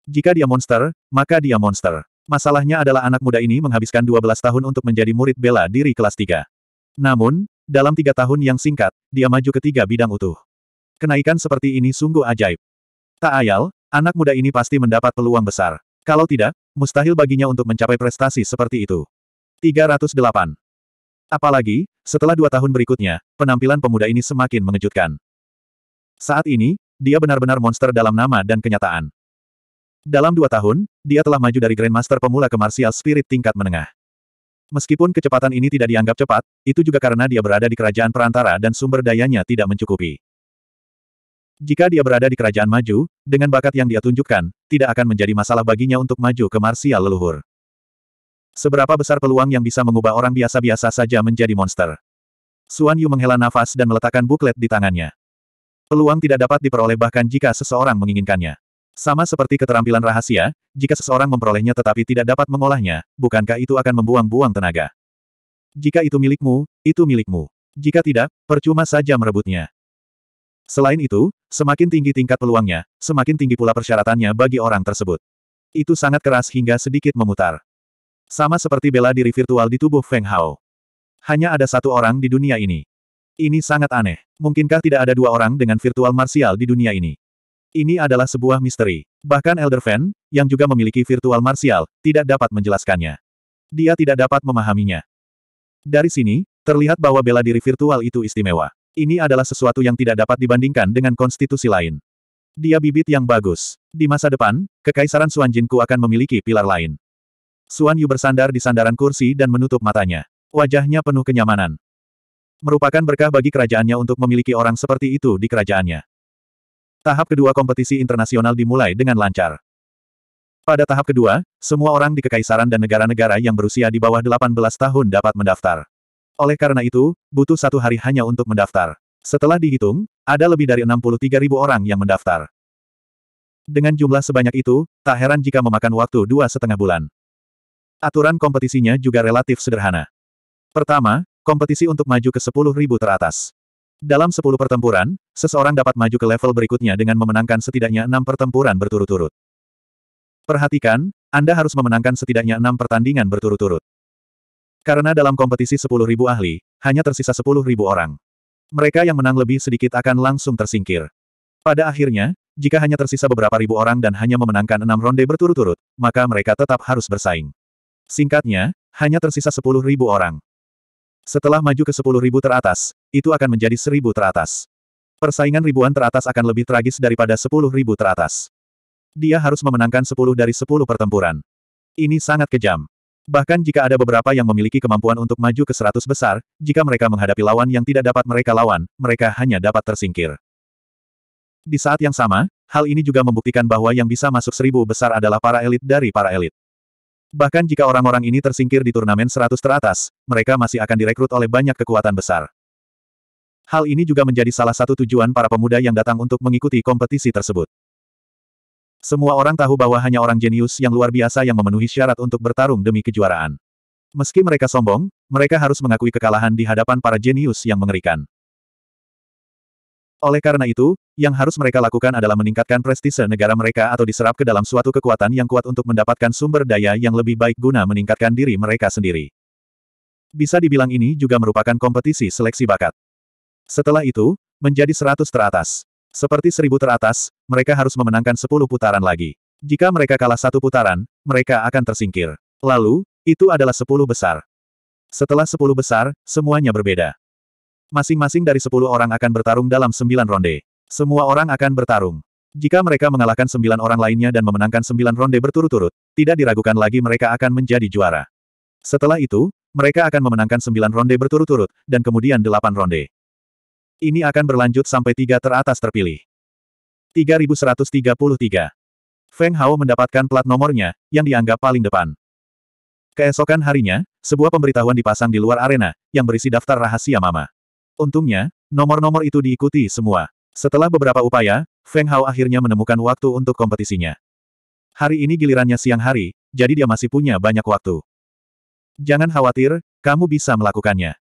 Jika dia monster, maka dia monster. Masalahnya adalah anak muda ini menghabiskan 12 tahun untuk menjadi murid bela diri kelas 3. Namun, dalam tiga tahun yang singkat, dia maju ke tiga bidang utuh. Kenaikan seperti ini sungguh ajaib. Tak ayal, anak muda ini pasti mendapat peluang besar. Kalau tidak, mustahil baginya untuk mencapai prestasi seperti itu. 308. Apalagi, setelah dua tahun berikutnya, penampilan pemuda ini semakin mengejutkan. Saat ini, dia benar-benar monster dalam nama dan kenyataan. Dalam dua tahun, dia telah maju dari Grandmaster pemula ke Martial Spirit tingkat menengah. Meskipun kecepatan ini tidak dianggap cepat, itu juga karena dia berada di kerajaan perantara dan sumber dayanya tidak mencukupi. Jika dia berada di kerajaan maju, dengan bakat yang dia tunjukkan, tidak akan menjadi masalah baginya untuk maju ke marsial leluhur. Seberapa besar peluang yang bisa mengubah orang biasa-biasa saja menjadi monster? Suan Yu menghela nafas dan meletakkan buklet di tangannya. Peluang tidak dapat diperoleh bahkan jika seseorang menginginkannya. Sama seperti keterampilan rahasia, jika seseorang memperolehnya tetapi tidak dapat mengolahnya, bukankah itu akan membuang-buang tenaga? Jika itu milikmu, itu milikmu. Jika tidak, percuma saja merebutnya. Selain itu, semakin tinggi tingkat peluangnya, semakin tinggi pula persyaratannya bagi orang tersebut. Itu sangat keras hingga sedikit memutar. Sama seperti bela diri virtual di tubuh Feng Hao. Hanya ada satu orang di dunia ini. Ini sangat aneh. Mungkinkah tidak ada dua orang dengan virtual martial di dunia ini? Ini adalah sebuah misteri. Bahkan Elder Fan, yang juga memiliki virtual martial, tidak dapat menjelaskannya. Dia tidak dapat memahaminya. Dari sini, terlihat bahwa bela diri virtual itu istimewa. Ini adalah sesuatu yang tidak dapat dibandingkan dengan konstitusi lain. Dia bibit yang bagus. Di masa depan, Kekaisaran Suan Jinku akan memiliki pilar lain. Suan Yu bersandar di sandaran kursi dan menutup matanya. Wajahnya penuh kenyamanan. Merupakan berkah bagi kerajaannya untuk memiliki orang seperti itu di kerajaannya. Tahap kedua kompetisi internasional dimulai dengan lancar. Pada tahap kedua, semua orang di Kekaisaran dan negara-negara yang berusia di bawah 18 tahun dapat mendaftar. Oleh karena itu, butuh satu hari hanya untuk mendaftar. Setelah dihitung, ada lebih dari 63 ribu orang yang mendaftar. Dengan jumlah sebanyak itu, tak heran jika memakan waktu dua setengah bulan. Aturan kompetisinya juga relatif sederhana. Pertama, kompetisi untuk maju ke 10.000 teratas. Dalam 10 pertempuran, seseorang dapat maju ke level berikutnya dengan memenangkan setidaknya 6 pertempuran berturut-turut. Perhatikan, Anda harus memenangkan setidaknya 6 pertandingan berturut-turut. Karena dalam kompetisi 10.000 ahli, hanya tersisa 10.000 orang. Mereka yang menang lebih sedikit akan langsung tersingkir. Pada akhirnya, jika hanya tersisa beberapa ribu orang dan hanya memenangkan enam ronde berturut-turut, maka mereka tetap harus bersaing. Singkatnya, hanya tersisa 10.000 orang. Setelah maju ke sepuluh ribu teratas, itu akan menjadi seribu teratas. Persaingan ribuan teratas akan lebih tragis daripada sepuluh ribu teratas. Dia harus memenangkan sepuluh dari sepuluh pertempuran. Ini sangat kejam. Bahkan jika ada beberapa yang memiliki kemampuan untuk maju ke seratus besar, jika mereka menghadapi lawan yang tidak dapat mereka lawan, mereka hanya dapat tersingkir. Di saat yang sama, hal ini juga membuktikan bahwa yang bisa masuk seribu besar adalah para elit dari para elit. Bahkan jika orang-orang ini tersingkir di turnamen 100 teratas, mereka masih akan direkrut oleh banyak kekuatan besar. Hal ini juga menjadi salah satu tujuan para pemuda yang datang untuk mengikuti kompetisi tersebut. Semua orang tahu bahwa hanya orang jenius yang luar biasa yang memenuhi syarat untuk bertarung demi kejuaraan. Meski mereka sombong, mereka harus mengakui kekalahan di hadapan para jenius yang mengerikan. Oleh karena itu, yang harus mereka lakukan adalah meningkatkan prestise negara mereka atau diserap ke dalam suatu kekuatan yang kuat untuk mendapatkan sumber daya yang lebih baik guna meningkatkan diri mereka sendiri. Bisa dibilang ini juga merupakan kompetisi seleksi bakat. Setelah itu, menjadi seratus teratas. Seperti seribu teratas, mereka harus memenangkan sepuluh putaran lagi. Jika mereka kalah satu putaran, mereka akan tersingkir. Lalu, itu adalah sepuluh besar. Setelah sepuluh besar, semuanya berbeda. Masing-masing dari sepuluh orang akan bertarung dalam sembilan ronde. Semua orang akan bertarung. Jika mereka mengalahkan sembilan orang lainnya dan memenangkan sembilan ronde berturut-turut, tidak diragukan lagi mereka akan menjadi juara. Setelah itu, mereka akan memenangkan sembilan ronde berturut-turut, dan kemudian delapan ronde. Ini akan berlanjut sampai tiga teratas terpilih. 3133 Feng Hao mendapatkan plat nomornya, yang dianggap paling depan. Keesokan harinya, sebuah pemberitahuan dipasang di luar arena, yang berisi daftar rahasia Mama. Untungnya, nomor-nomor itu diikuti semua. Setelah beberapa upaya, Feng Hao akhirnya menemukan waktu untuk kompetisinya. Hari ini gilirannya siang hari, jadi dia masih punya banyak waktu. Jangan khawatir, kamu bisa melakukannya.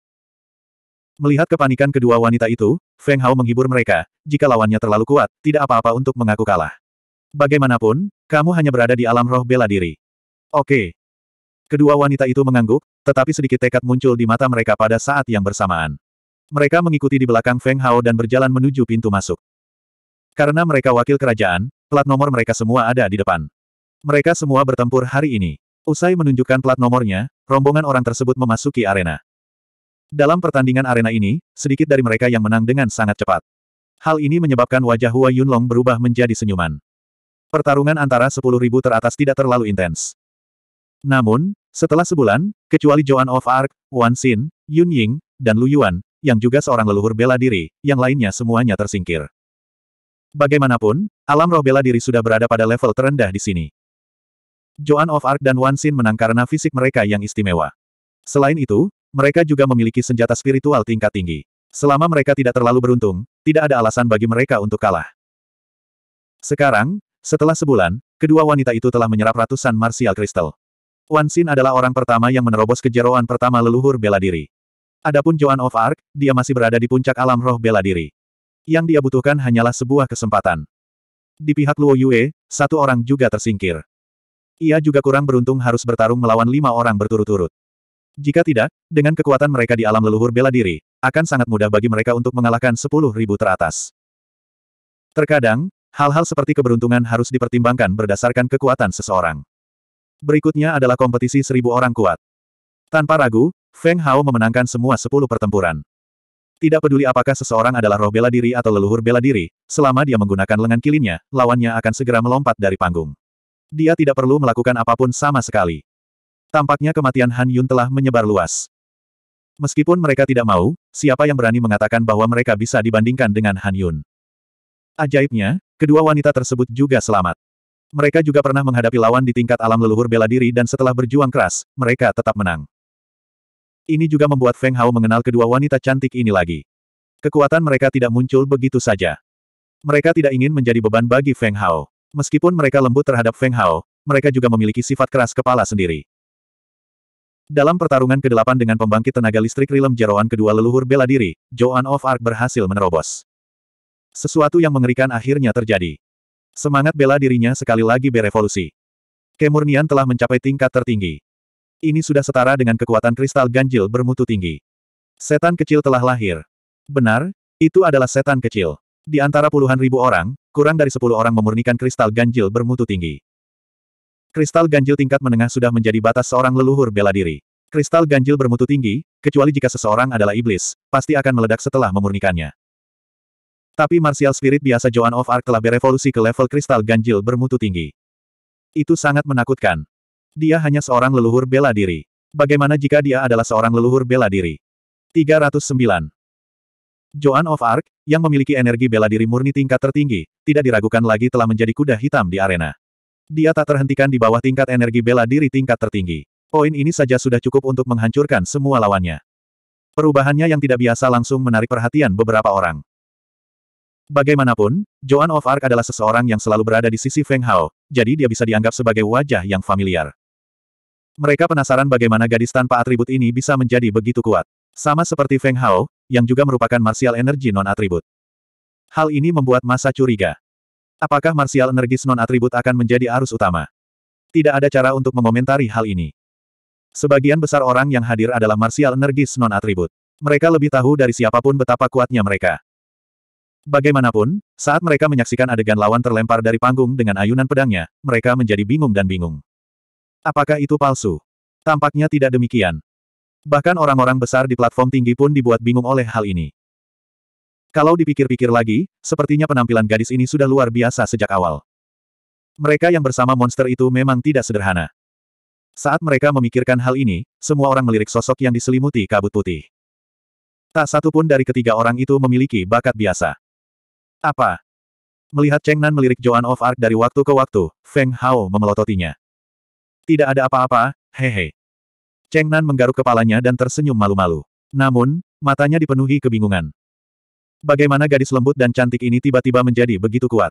Melihat kepanikan kedua wanita itu, Feng Hao menghibur mereka, jika lawannya terlalu kuat, tidak apa-apa untuk mengaku kalah. Bagaimanapun, kamu hanya berada di alam roh bela diri. Oke. Kedua wanita itu mengangguk, tetapi sedikit tekad muncul di mata mereka pada saat yang bersamaan. Mereka mengikuti di belakang Feng Hao dan berjalan menuju pintu masuk. Karena mereka wakil kerajaan, plat nomor mereka semua ada di depan. Mereka semua bertempur hari ini. Usai menunjukkan plat nomornya, rombongan orang tersebut memasuki arena. Dalam pertandingan arena ini, sedikit dari mereka yang menang dengan sangat cepat. Hal ini menyebabkan wajah Hua Yunlong berubah menjadi senyuman. Pertarungan antara ribu teratas tidak terlalu intens. Namun, setelah sebulan, kecuali Joan of Arc, Wan Xin, Yun Ying, dan Lu Yuan, yang juga seorang leluhur bela diri, yang lainnya semuanya tersingkir. Bagaimanapun, alam roh bela diri sudah berada pada level terendah di sini. Joan of Arc dan Wan Xin menang karena fisik mereka yang istimewa. Selain itu, mereka juga memiliki senjata spiritual tingkat tinggi. Selama mereka tidak terlalu beruntung, tidak ada alasan bagi mereka untuk kalah. Sekarang, setelah sebulan, kedua wanita itu telah menyerap ratusan martial kristal. Wan Xin adalah orang pertama yang menerobos kejeroan pertama leluhur bela diri. Adapun Joan of Arc, dia masih berada di puncak alam roh bela diri. Yang dia butuhkan hanyalah sebuah kesempatan. Di pihak Luo Yue, satu orang juga tersingkir. Ia juga kurang beruntung harus bertarung melawan lima orang berturut-turut. Jika tidak, dengan kekuatan mereka di alam leluhur bela diri, akan sangat mudah bagi mereka untuk mengalahkan sepuluh ribu teratas. Terkadang, hal-hal seperti keberuntungan harus dipertimbangkan berdasarkan kekuatan seseorang. Berikutnya adalah kompetisi seribu orang kuat. Tanpa ragu, Feng Hao memenangkan semua sepuluh pertempuran. Tidak peduli apakah seseorang adalah roh bela diri atau leluhur bela diri, selama dia menggunakan lengan kilinnya, lawannya akan segera melompat dari panggung. Dia tidak perlu melakukan apapun sama sekali. Tampaknya kematian Han Yun telah menyebar luas. Meskipun mereka tidak mau, siapa yang berani mengatakan bahwa mereka bisa dibandingkan dengan Han Yun? Ajaibnya, kedua wanita tersebut juga selamat. Mereka juga pernah menghadapi lawan di tingkat alam leluhur bela diri dan setelah berjuang keras, mereka tetap menang. Ini juga membuat Feng Hao mengenal kedua wanita cantik ini lagi. Kekuatan mereka tidak muncul begitu saja. Mereka tidak ingin menjadi beban bagi Feng Hao. Meskipun mereka lembut terhadap Feng Hao, mereka juga memiliki sifat keras kepala sendiri. Dalam pertarungan ke-8 dengan pembangkit tenaga listrik rilem jeroan kedua leluhur bela diri, Joan of Arc berhasil menerobos. Sesuatu yang mengerikan akhirnya terjadi. Semangat bela dirinya sekali lagi berevolusi. Kemurnian telah mencapai tingkat tertinggi. Ini sudah setara dengan kekuatan kristal ganjil bermutu tinggi. Setan kecil telah lahir. Benar, itu adalah setan kecil. Di antara puluhan ribu orang, kurang dari sepuluh orang memurnikan kristal ganjil bermutu tinggi. Kristal ganjil tingkat menengah sudah menjadi batas seorang leluhur bela diri. Kristal ganjil bermutu tinggi, kecuali jika seseorang adalah iblis, pasti akan meledak setelah memurnikannya. Tapi martial spirit biasa Joan of Arc telah berevolusi ke level kristal ganjil bermutu tinggi. Itu sangat menakutkan. Dia hanya seorang leluhur bela diri. Bagaimana jika dia adalah seorang leluhur bela diri? 309. Joan of Arc, yang memiliki energi bela diri murni tingkat tertinggi, tidak diragukan lagi telah menjadi kuda hitam di arena. Dia tak terhentikan di bawah tingkat energi bela diri tingkat tertinggi. Poin ini saja sudah cukup untuk menghancurkan semua lawannya. Perubahannya yang tidak biasa langsung menarik perhatian beberapa orang. Bagaimanapun, Joan of Arc adalah seseorang yang selalu berada di sisi Feng Hao, jadi dia bisa dianggap sebagai wajah yang familiar. Mereka penasaran bagaimana gadis tanpa atribut ini bisa menjadi begitu kuat. Sama seperti Feng Hao, yang juga merupakan martial energi non-atribut. Hal ini membuat masa curiga. Apakah martial energis non-atribut akan menjadi arus utama? Tidak ada cara untuk mengomentari hal ini. Sebagian besar orang yang hadir adalah martial energis non-atribut. Mereka lebih tahu dari siapapun betapa kuatnya mereka. Bagaimanapun, saat mereka menyaksikan adegan lawan terlempar dari panggung dengan ayunan pedangnya, mereka menjadi bingung dan bingung. Apakah itu palsu? Tampaknya tidak demikian. Bahkan orang-orang besar di platform tinggi pun dibuat bingung oleh hal ini. Kalau dipikir-pikir lagi, sepertinya penampilan gadis ini sudah luar biasa sejak awal. Mereka yang bersama monster itu memang tidak sederhana. Saat mereka memikirkan hal ini, semua orang melirik sosok yang diselimuti kabut putih. Tak satu pun dari ketiga orang itu memiliki bakat biasa. Apa? Melihat Cheng Nan melirik Joan of Arc dari waktu ke waktu, Feng Hao memelototinya. Tidak ada apa-apa, hehe. Cheng Nan menggaruk kepalanya dan tersenyum malu-malu. Namun, matanya dipenuhi kebingungan. Bagaimana gadis lembut dan cantik ini tiba-tiba menjadi begitu kuat?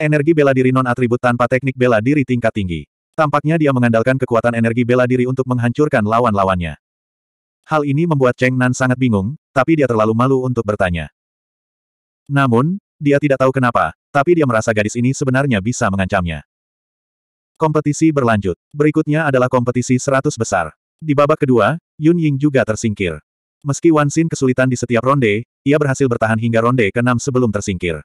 Energi bela diri non-atribut tanpa teknik bela diri tingkat tinggi. Tampaknya dia mengandalkan kekuatan energi bela diri untuk menghancurkan lawan-lawannya. Hal ini membuat Cheng Nan sangat bingung, tapi dia terlalu malu untuk bertanya. Namun, dia tidak tahu kenapa, tapi dia merasa gadis ini sebenarnya bisa mengancamnya. Kompetisi berlanjut. Berikutnya adalah kompetisi 100 besar. Di babak kedua, Yun Ying juga tersingkir. Meski Wan Xin kesulitan di setiap ronde, ia berhasil bertahan hingga ronde ke-6 sebelum tersingkir.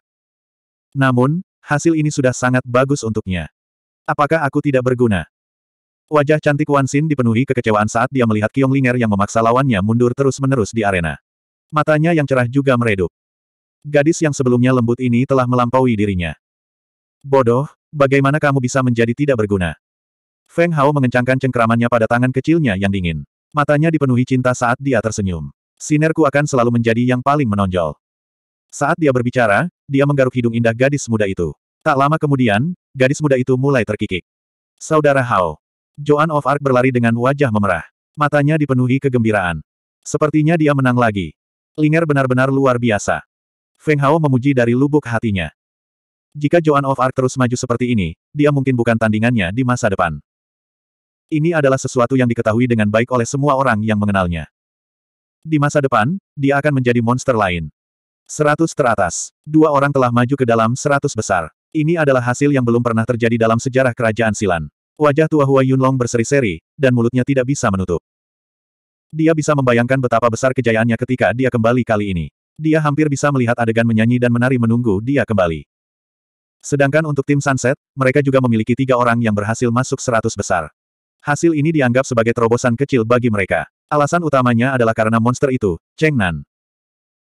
Namun, hasil ini sudah sangat bagus untuknya. Apakah aku tidak berguna? Wajah cantik Wan Xin dipenuhi kekecewaan saat dia melihat Kiong Linger yang memaksa lawannya mundur terus-menerus di arena. Matanya yang cerah juga meredup. Gadis yang sebelumnya lembut ini telah melampaui dirinya. Bodoh, bagaimana kamu bisa menjadi tidak berguna? Feng Hao mengencangkan cengkeramannya pada tangan kecilnya yang dingin. Matanya dipenuhi cinta saat dia tersenyum. Sinerku akan selalu menjadi yang paling menonjol. Saat dia berbicara, dia menggaruk hidung indah gadis muda itu. Tak lama kemudian, gadis muda itu mulai terkikik. Saudara Hao. Joan of Arc berlari dengan wajah memerah. Matanya dipenuhi kegembiraan. Sepertinya dia menang lagi. Linger benar-benar luar biasa. Feng Hao memuji dari lubuk hatinya. Jika Joan of Arc terus maju seperti ini, dia mungkin bukan tandingannya di masa depan. Ini adalah sesuatu yang diketahui dengan baik oleh semua orang yang mengenalnya. Di masa depan, dia akan menjadi monster lain. Seratus teratas. Dua orang telah maju ke dalam seratus besar. Ini adalah hasil yang belum pernah terjadi dalam sejarah kerajaan Silan. Wajah tua Hua Yunlong berseri-seri, dan mulutnya tidak bisa menutup. Dia bisa membayangkan betapa besar kejayaannya ketika dia kembali kali ini. Dia hampir bisa melihat adegan menyanyi dan menari menunggu dia kembali. Sedangkan untuk tim Sunset, mereka juga memiliki tiga orang yang berhasil masuk seratus besar. Hasil ini dianggap sebagai terobosan kecil bagi mereka. Alasan utamanya adalah karena monster itu, Cheng Nan.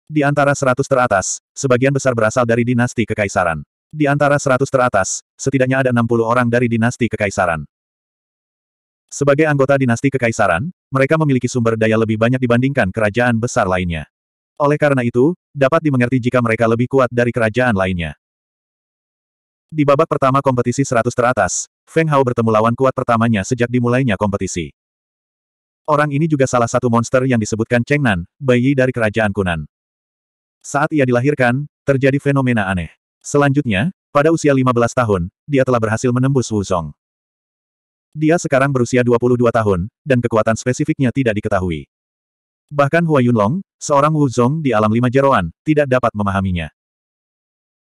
Di antara seratus teratas, sebagian besar berasal dari dinasti kekaisaran. Di antara seratus teratas, setidaknya ada 60 orang dari dinasti kekaisaran. Sebagai anggota dinasti kekaisaran, mereka memiliki sumber daya lebih banyak dibandingkan kerajaan besar lainnya. Oleh karena itu, dapat dimengerti jika mereka lebih kuat dari kerajaan lainnya. Di babak pertama kompetisi 100 teratas, Feng Hao bertemu lawan kuat pertamanya sejak dimulainya kompetisi. Orang ini juga salah satu monster yang disebutkan Cheng Nan, bayi dari kerajaan Kunan. Saat ia dilahirkan, terjadi fenomena aneh. Selanjutnya, pada usia 15 tahun, dia telah berhasil menembus Wuzong. Dia sekarang berusia 22 tahun, dan kekuatan spesifiknya tidak diketahui. Bahkan Hua Yunlong, seorang Wuzong di alam lima jeroan, tidak dapat memahaminya.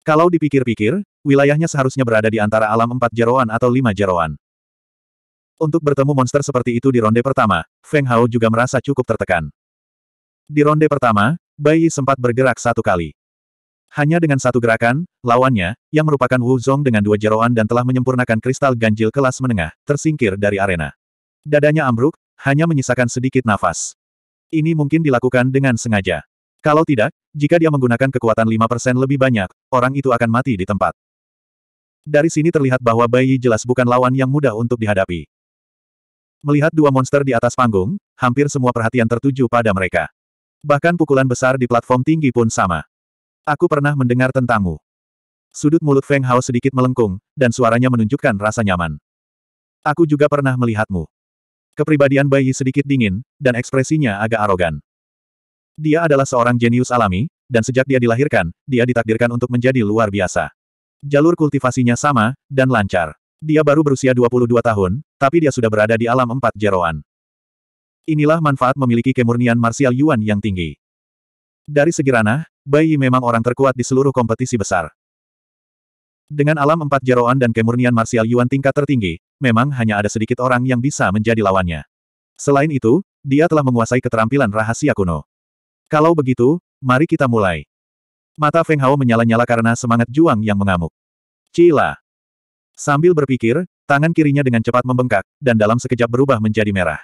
Kalau dipikir-pikir, wilayahnya seharusnya berada di antara alam empat jeroan atau lima jeroan. Untuk bertemu monster seperti itu di ronde pertama, Feng Hao juga merasa cukup tertekan. Di ronde pertama, Bai Yi sempat bergerak satu kali. Hanya dengan satu gerakan, lawannya, yang merupakan Wu Zong dengan dua jeroan dan telah menyempurnakan kristal ganjil kelas menengah, tersingkir dari arena. Dadanya ambruk, hanya menyisakan sedikit nafas. Ini mungkin dilakukan dengan sengaja. Kalau tidak, jika dia menggunakan kekuatan 5% lebih banyak, orang itu akan mati di tempat. Dari sini terlihat bahwa bayi jelas bukan lawan yang mudah untuk dihadapi. Melihat dua monster di atas panggung, hampir semua perhatian tertuju pada mereka. Bahkan pukulan besar di platform tinggi pun sama. Aku pernah mendengar tentangmu. Sudut mulut Feng Hao sedikit melengkung, dan suaranya menunjukkan rasa nyaman. Aku juga pernah melihatmu. Kepribadian bayi sedikit dingin, dan ekspresinya agak arogan. Dia adalah seorang jenius alami, dan sejak dia dilahirkan, dia ditakdirkan untuk menjadi luar biasa. Jalur kultivasinya sama, dan lancar. Dia baru berusia 22 tahun, tapi dia sudah berada di alam empat jeroan. Inilah manfaat memiliki kemurnian martial yuan yang tinggi. Dari segi ranah, Bai Yi memang orang terkuat di seluruh kompetisi besar. Dengan alam empat jeroan dan kemurnian martial yuan tingkat tertinggi, memang hanya ada sedikit orang yang bisa menjadi lawannya. Selain itu, dia telah menguasai keterampilan rahasia kuno. Kalau begitu, mari kita mulai. Mata Feng Hao menyala-nyala karena semangat Juang yang mengamuk. Cila. Sambil berpikir, tangan kirinya dengan cepat membengkak, dan dalam sekejap berubah menjadi merah.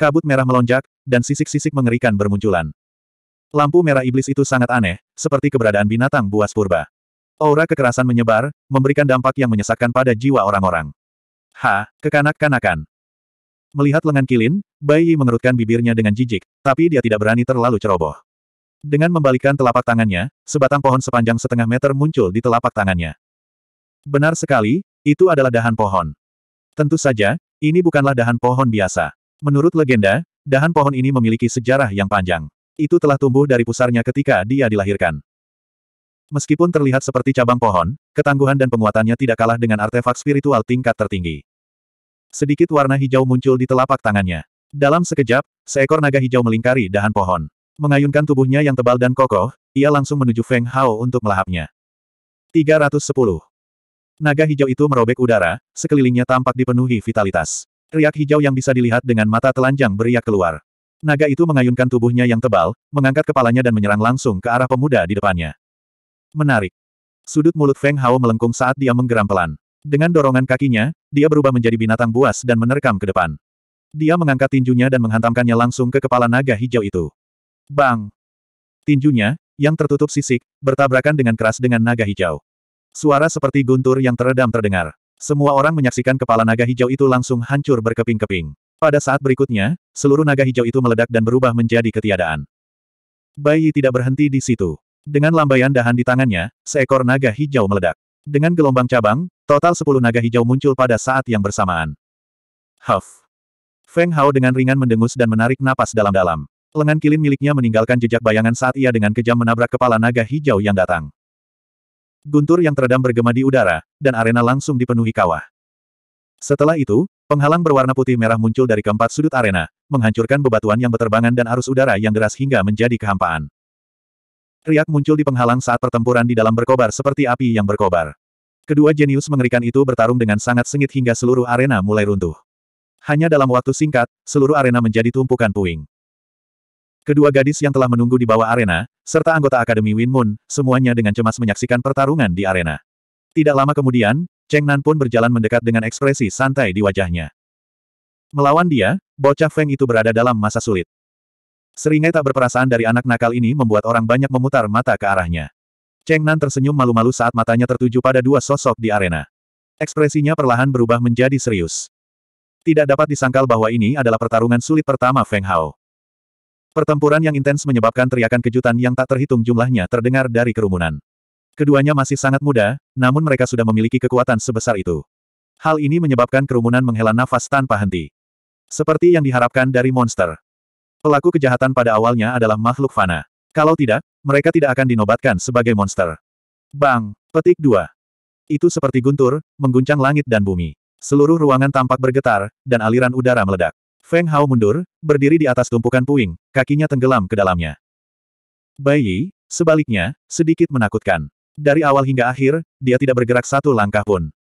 Kabut merah melonjak, dan sisik-sisik mengerikan bermunculan. Lampu merah iblis itu sangat aneh, seperti keberadaan binatang buas purba. Aura kekerasan menyebar, memberikan dampak yang menyesakkan pada jiwa orang-orang. Ha, kekanak-kanakan. Melihat lengan Kilin, Bai Yi mengerutkan bibirnya dengan jijik, tapi dia tidak berani terlalu ceroboh. Dengan membalikkan telapak tangannya, sebatang pohon sepanjang setengah meter muncul di telapak tangannya. Benar sekali, itu adalah dahan pohon. Tentu saja, ini bukanlah dahan pohon biasa. Menurut legenda, dahan pohon ini memiliki sejarah yang panjang. Itu telah tumbuh dari pusarnya ketika dia dilahirkan. Meskipun terlihat seperti cabang pohon, ketangguhan dan penguatannya tidak kalah dengan artefak spiritual tingkat tertinggi. Sedikit warna hijau muncul di telapak tangannya. Dalam sekejap, seekor naga hijau melingkari dahan pohon. Mengayunkan tubuhnya yang tebal dan kokoh, ia langsung menuju Feng Hao untuk melahapnya. 310. Naga hijau itu merobek udara, sekelilingnya tampak dipenuhi vitalitas. Riak hijau yang bisa dilihat dengan mata telanjang beriak keluar. Naga itu mengayunkan tubuhnya yang tebal, mengangkat kepalanya dan menyerang langsung ke arah pemuda di depannya. Menarik. Sudut mulut Feng Hao melengkung saat dia menggeram pelan. Dengan dorongan kakinya, dia berubah menjadi binatang buas dan menerkam ke depan. Dia mengangkat tinjunya dan menghantamkannya langsung ke kepala naga hijau itu. Bang! Tinjunya, yang tertutup sisik, bertabrakan dengan keras dengan naga hijau. Suara seperti guntur yang teredam terdengar. Semua orang menyaksikan kepala naga hijau itu langsung hancur berkeping-keping. Pada saat berikutnya, seluruh naga hijau itu meledak dan berubah menjadi ketiadaan. Bayi tidak berhenti di situ. Dengan lambaian dahan di tangannya, seekor naga hijau meledak. Dengan gelombang cabang, Total sepuluh naga hijau muncul pada saat yang bersamaan. Huff. Feng Hao dengan ringan mendengus dan menarik napas dalam-dalam. Lengan kilin miliknya meninggalkan jejak bayangan saat ia dengan kejam menabrak kepala naga hijau yang datang. Guntur yang teredam bergema di udara, dan arena langsung dipenuhi kawah. Setelah itu, penghalang berwarna putih merah muncul dari keempat sudut arena, menghancurkan bebatuan yang berterbangan dan arus udara yang deras hingga menjadi kehampaan. Riak muncul di penghalang saat pertempuran di dalam berkobar seperti api yang berkobar. Kedua jenius mengerikan itu bertarung dengan sangat sengit hingga seluruh arena mulai runtuh. Hanya dalam waktu singkat, seluruh arena menjadi tumpukan puing. Kedua gadis yang telah menunggu di bawah arena, serta anggota Akademi Win Moon, semuanya dengan cemas menyaksikan pertarungan di arena. Tidak lama kemudian, Cheng Nan pun berjalan mendekat dengan ekspresi santai di wajahnya. Melawan dia, bocah Feng itu berada dalam masa sulit. Seringai tak berperasaan dari anak nakal ini membuat orang banyak memutar mata ke arahnya. Cheng Nan tersenyum malu-malu saat matanya tertuju pada dua sosok di arena. Ekspresinya perlahan berubah menjadi serius. Tidak dapat disangkal bahwa ini adalah pertarungan sulit pertama Feng Hao. Pertempuran yang intens menyebabkan teriakan kejutan yang tak terhitung jumlahnya terdengar dari kerumunan. Keduanya masih sangat muda, namun mereka sudah memiliki kekuatan sebesar itu. Hal ini menyebabkan kerumunan menghela nafas tanpa henti. Seperti yang diharapkan dari monster. Pelaku kejahatan pada awalnya adalah makhluk fana. Kalau tidak, mereka tidak akan dinobatkan sebagai monster. Bang! Petik 2. Itu seperti guntur, mengguncang langit dan bumi. Seluruh ruangan tampak bergetar, dan aliran udara meledak. Feng Hao mundur, berdiri di atas tumpukan puing, kakinya tenggelam ke dalamnya. Bai sebaliknya, sedikit menakutkan. Dari awal hingga akhir, dia tidak bergerak satu langkah pun.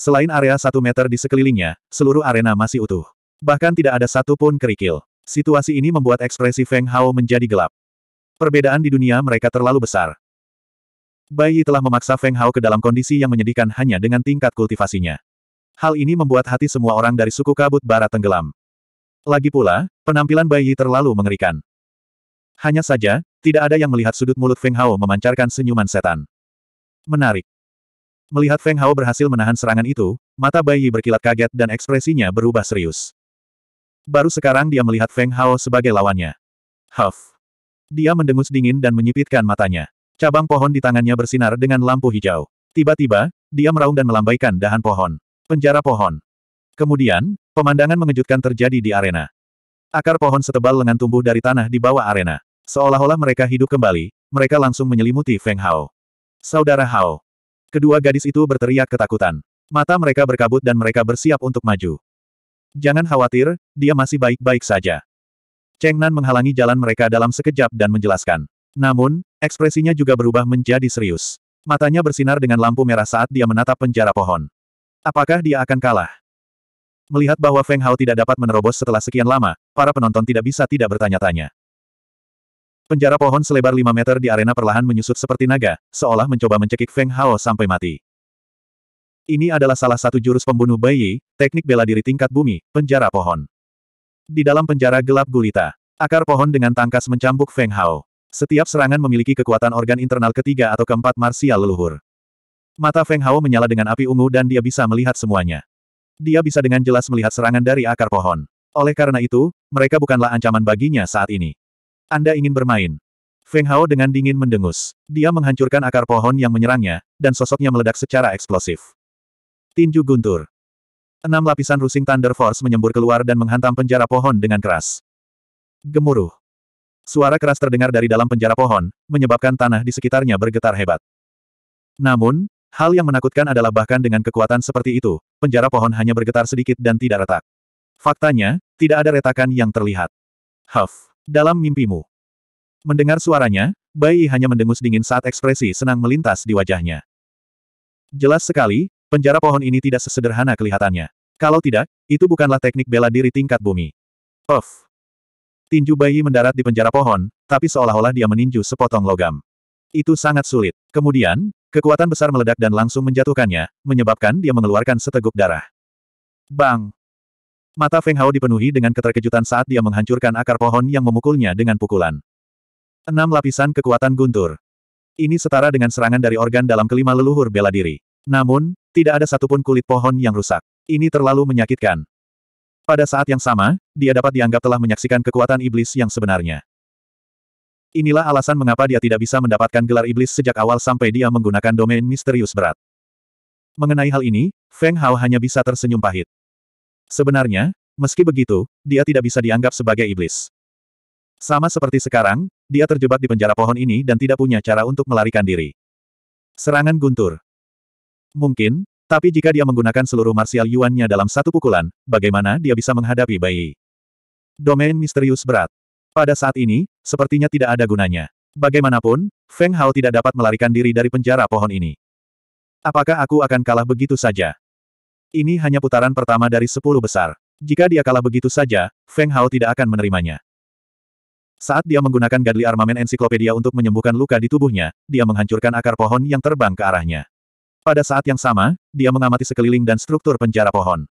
Selain area satu meter di sekelilingnya, seluruh arena masih utuh. Bahkan tidak ada satu pun kerikil. Situasi ini membuat ekspresi Feng Hao menjadi gelap. Perbedaan di dunia mereka terlalu besar. Bai Yi telah memaksa Feng Hao ke dalam kondisi yang menyedihkan hanya dengan tingkat kultivasinya. Hal ini membuat hati semua orang dari suku kabut barat tenggelam. Lagi pula, penampilan Bai Yi terlalu mengerikan. Hanya saja, tidak ada yang melihat sudut mulut Feng Hao memancarkan senyuman setan. Menarik. Melihat Feng Hao berhasil menahan serangan itu, mata Bai Yi berkilat kaget dan ekspresinya berubah serius. Baru sekarang dia melihat Feng Hao sebagai lawannya. Huff. Dia mendengus dingin dan menyipitkan matanya. Cabang pohon di tangannya bersinar dengan lampu hijau. Tiba-tiba, dia meraung dan melambaikan dahan pohon. Penjara pohon. Kemudian, pemandangan mengejutkan terjadi di arena. Akar pohon setebal lengan tumbuh dari tanah di bawah arena. Seolah-olah mereka hidup kembali, mereka langsung menyelimuti Feng Hao. Saudara Hao. Kedua gadis itu berteriak ketakutan. Mata mereka berkabut dan mereka bersiap untuk maju. Jangan khawatir, dia masih baik-baik saja. Cheng Nan menghalangi jalan mereka dalam sekejap dan menjelaskan. Namun, ekspresinya juga berubah menjadi serius. Matanya bersinar dengan lampu merah saat dia menatap penjara pohon. Apakah dia akan kalah? Melihat bahwa Feng Hao tidak dapat menerobos setelah sekian lama, para penonton tidak bisa tidak bertanya-tanya. Penjara pohon selebar 5 meter di arena perlahan menyusut seperti naga, seolah mencoba mencekik Feng Hao sampai mati. Ini adalah salah satu jurus pembunuh bayi, teknik bela diri tingkat bumi, penjara pohon. Di dalam penjara gelap gulita, akar pohon dengan tangkas mencambuk Feng Hao. Setiap serangan memiliki kekuatan organ internal ketiga atau keempat marsial leluhur. Mata Feng Hao menyala dengan api ungu dan dia bisa melihat semuanya. Dia bisa dengan jelas melihat serangan dari akar pohon. Oleh karena itu, mereka bukanlah ancaman baginya saat ini. Anda ingin bermain. Feng Hao dengan dingin mendengus. Dia menghancurkan akar pohon yang menyerangnya, dan sosoknya meledak secara eksplosif. Tinju guntur. Enam lapisan rusing Thunder Force menyembur keluar dan menghantam penjara pohon dengan keras. Gemuruh. Suara keras terdengar dari dalam penjara pohon, menyebabkan tanah di sekitarnya bergetar hebat. Namun, hal yang menakutkan adalah bahkan dengan kekuatan seperti itu, penjara pohon hanya bergetar sedikit dan tidak retak. Faktanya, tidak ada retakan yang terlihat. Huff. Dalam mimpimu. Mendengar suaranya, Bai hanya mendengus dingin saat ekspresi senang melintas di wajahnya. Jelas sekali, Penjara pohon ini tidak sesederhana kelihatannya. Kalau tidak, itu bukanlah teknik bela diri tingkat bumi. Of. Tinju bayi mendarat di penjara pohon, tapi seolah-olah dia meninju sepotong logam. Itu sangat sulit. Kemudian, kekuatan besar meledak dan langsung menjatuhkannya, menyebabkan dia mengeluarkan seteguk darah. Bang! Mata Feng Hao dipenuhi dengan keterkejutan saat dia menghancurkan akar pohon yang memukulnya dengan pukulan. Enam lapisan kekuatan guntur. Ini setara dengan serangan dari organ dalam kelima leluhur bela diri. Namun, tidak ada satupun kulit pohon yang rusak. Ini terlalu menyakitkan. Pada saat yang sama, dia dapat dianggap telah menyaksikan kekuatan iblis yang sebenarnya. Inilah alasan mengapa dia tidak bisa mendapatkan gelar iblis sejak awal sampai dia menggunakan domain misterius berat. Mengenai hal ini, Feng Hao hanya bisa tersenyum pahit. Sebenarnya, meski begitu, dia tidak bisa dianggap sebagai iblis. Sama seperti sekarang, dia terjebak di penjara pohon ini dan tidak punya cara untuk melarikan diri. Serangan guntur. Mungkin, tapi jika dia menggunakan seluruh martial yuan-nya dalam satu pukulan, bagaimana dia bisa menghadapi Bai? Domain misterius berat. Pada saat ini, sepertinya tidak ada gunanya. Bagaimanapun, Feng Hao tidak dapat melarikan diri dari penjara pohon ini. Apakah aku akan kalah begitu saja? Ini hanya putaran pertama dari sepuluh besar. Jika dia kalah begitu saja, Feng Hao tidak akan menerimanya. Saat dia menggunakan gadli armamen ensiklopedia untuk menyembuhkan luka di tubuhnya, dia menghancurkan akar pohon yang terbang ke arahnya. Pada saat yang sama, dia mengamati sekeliling dan struktur penjara pohon.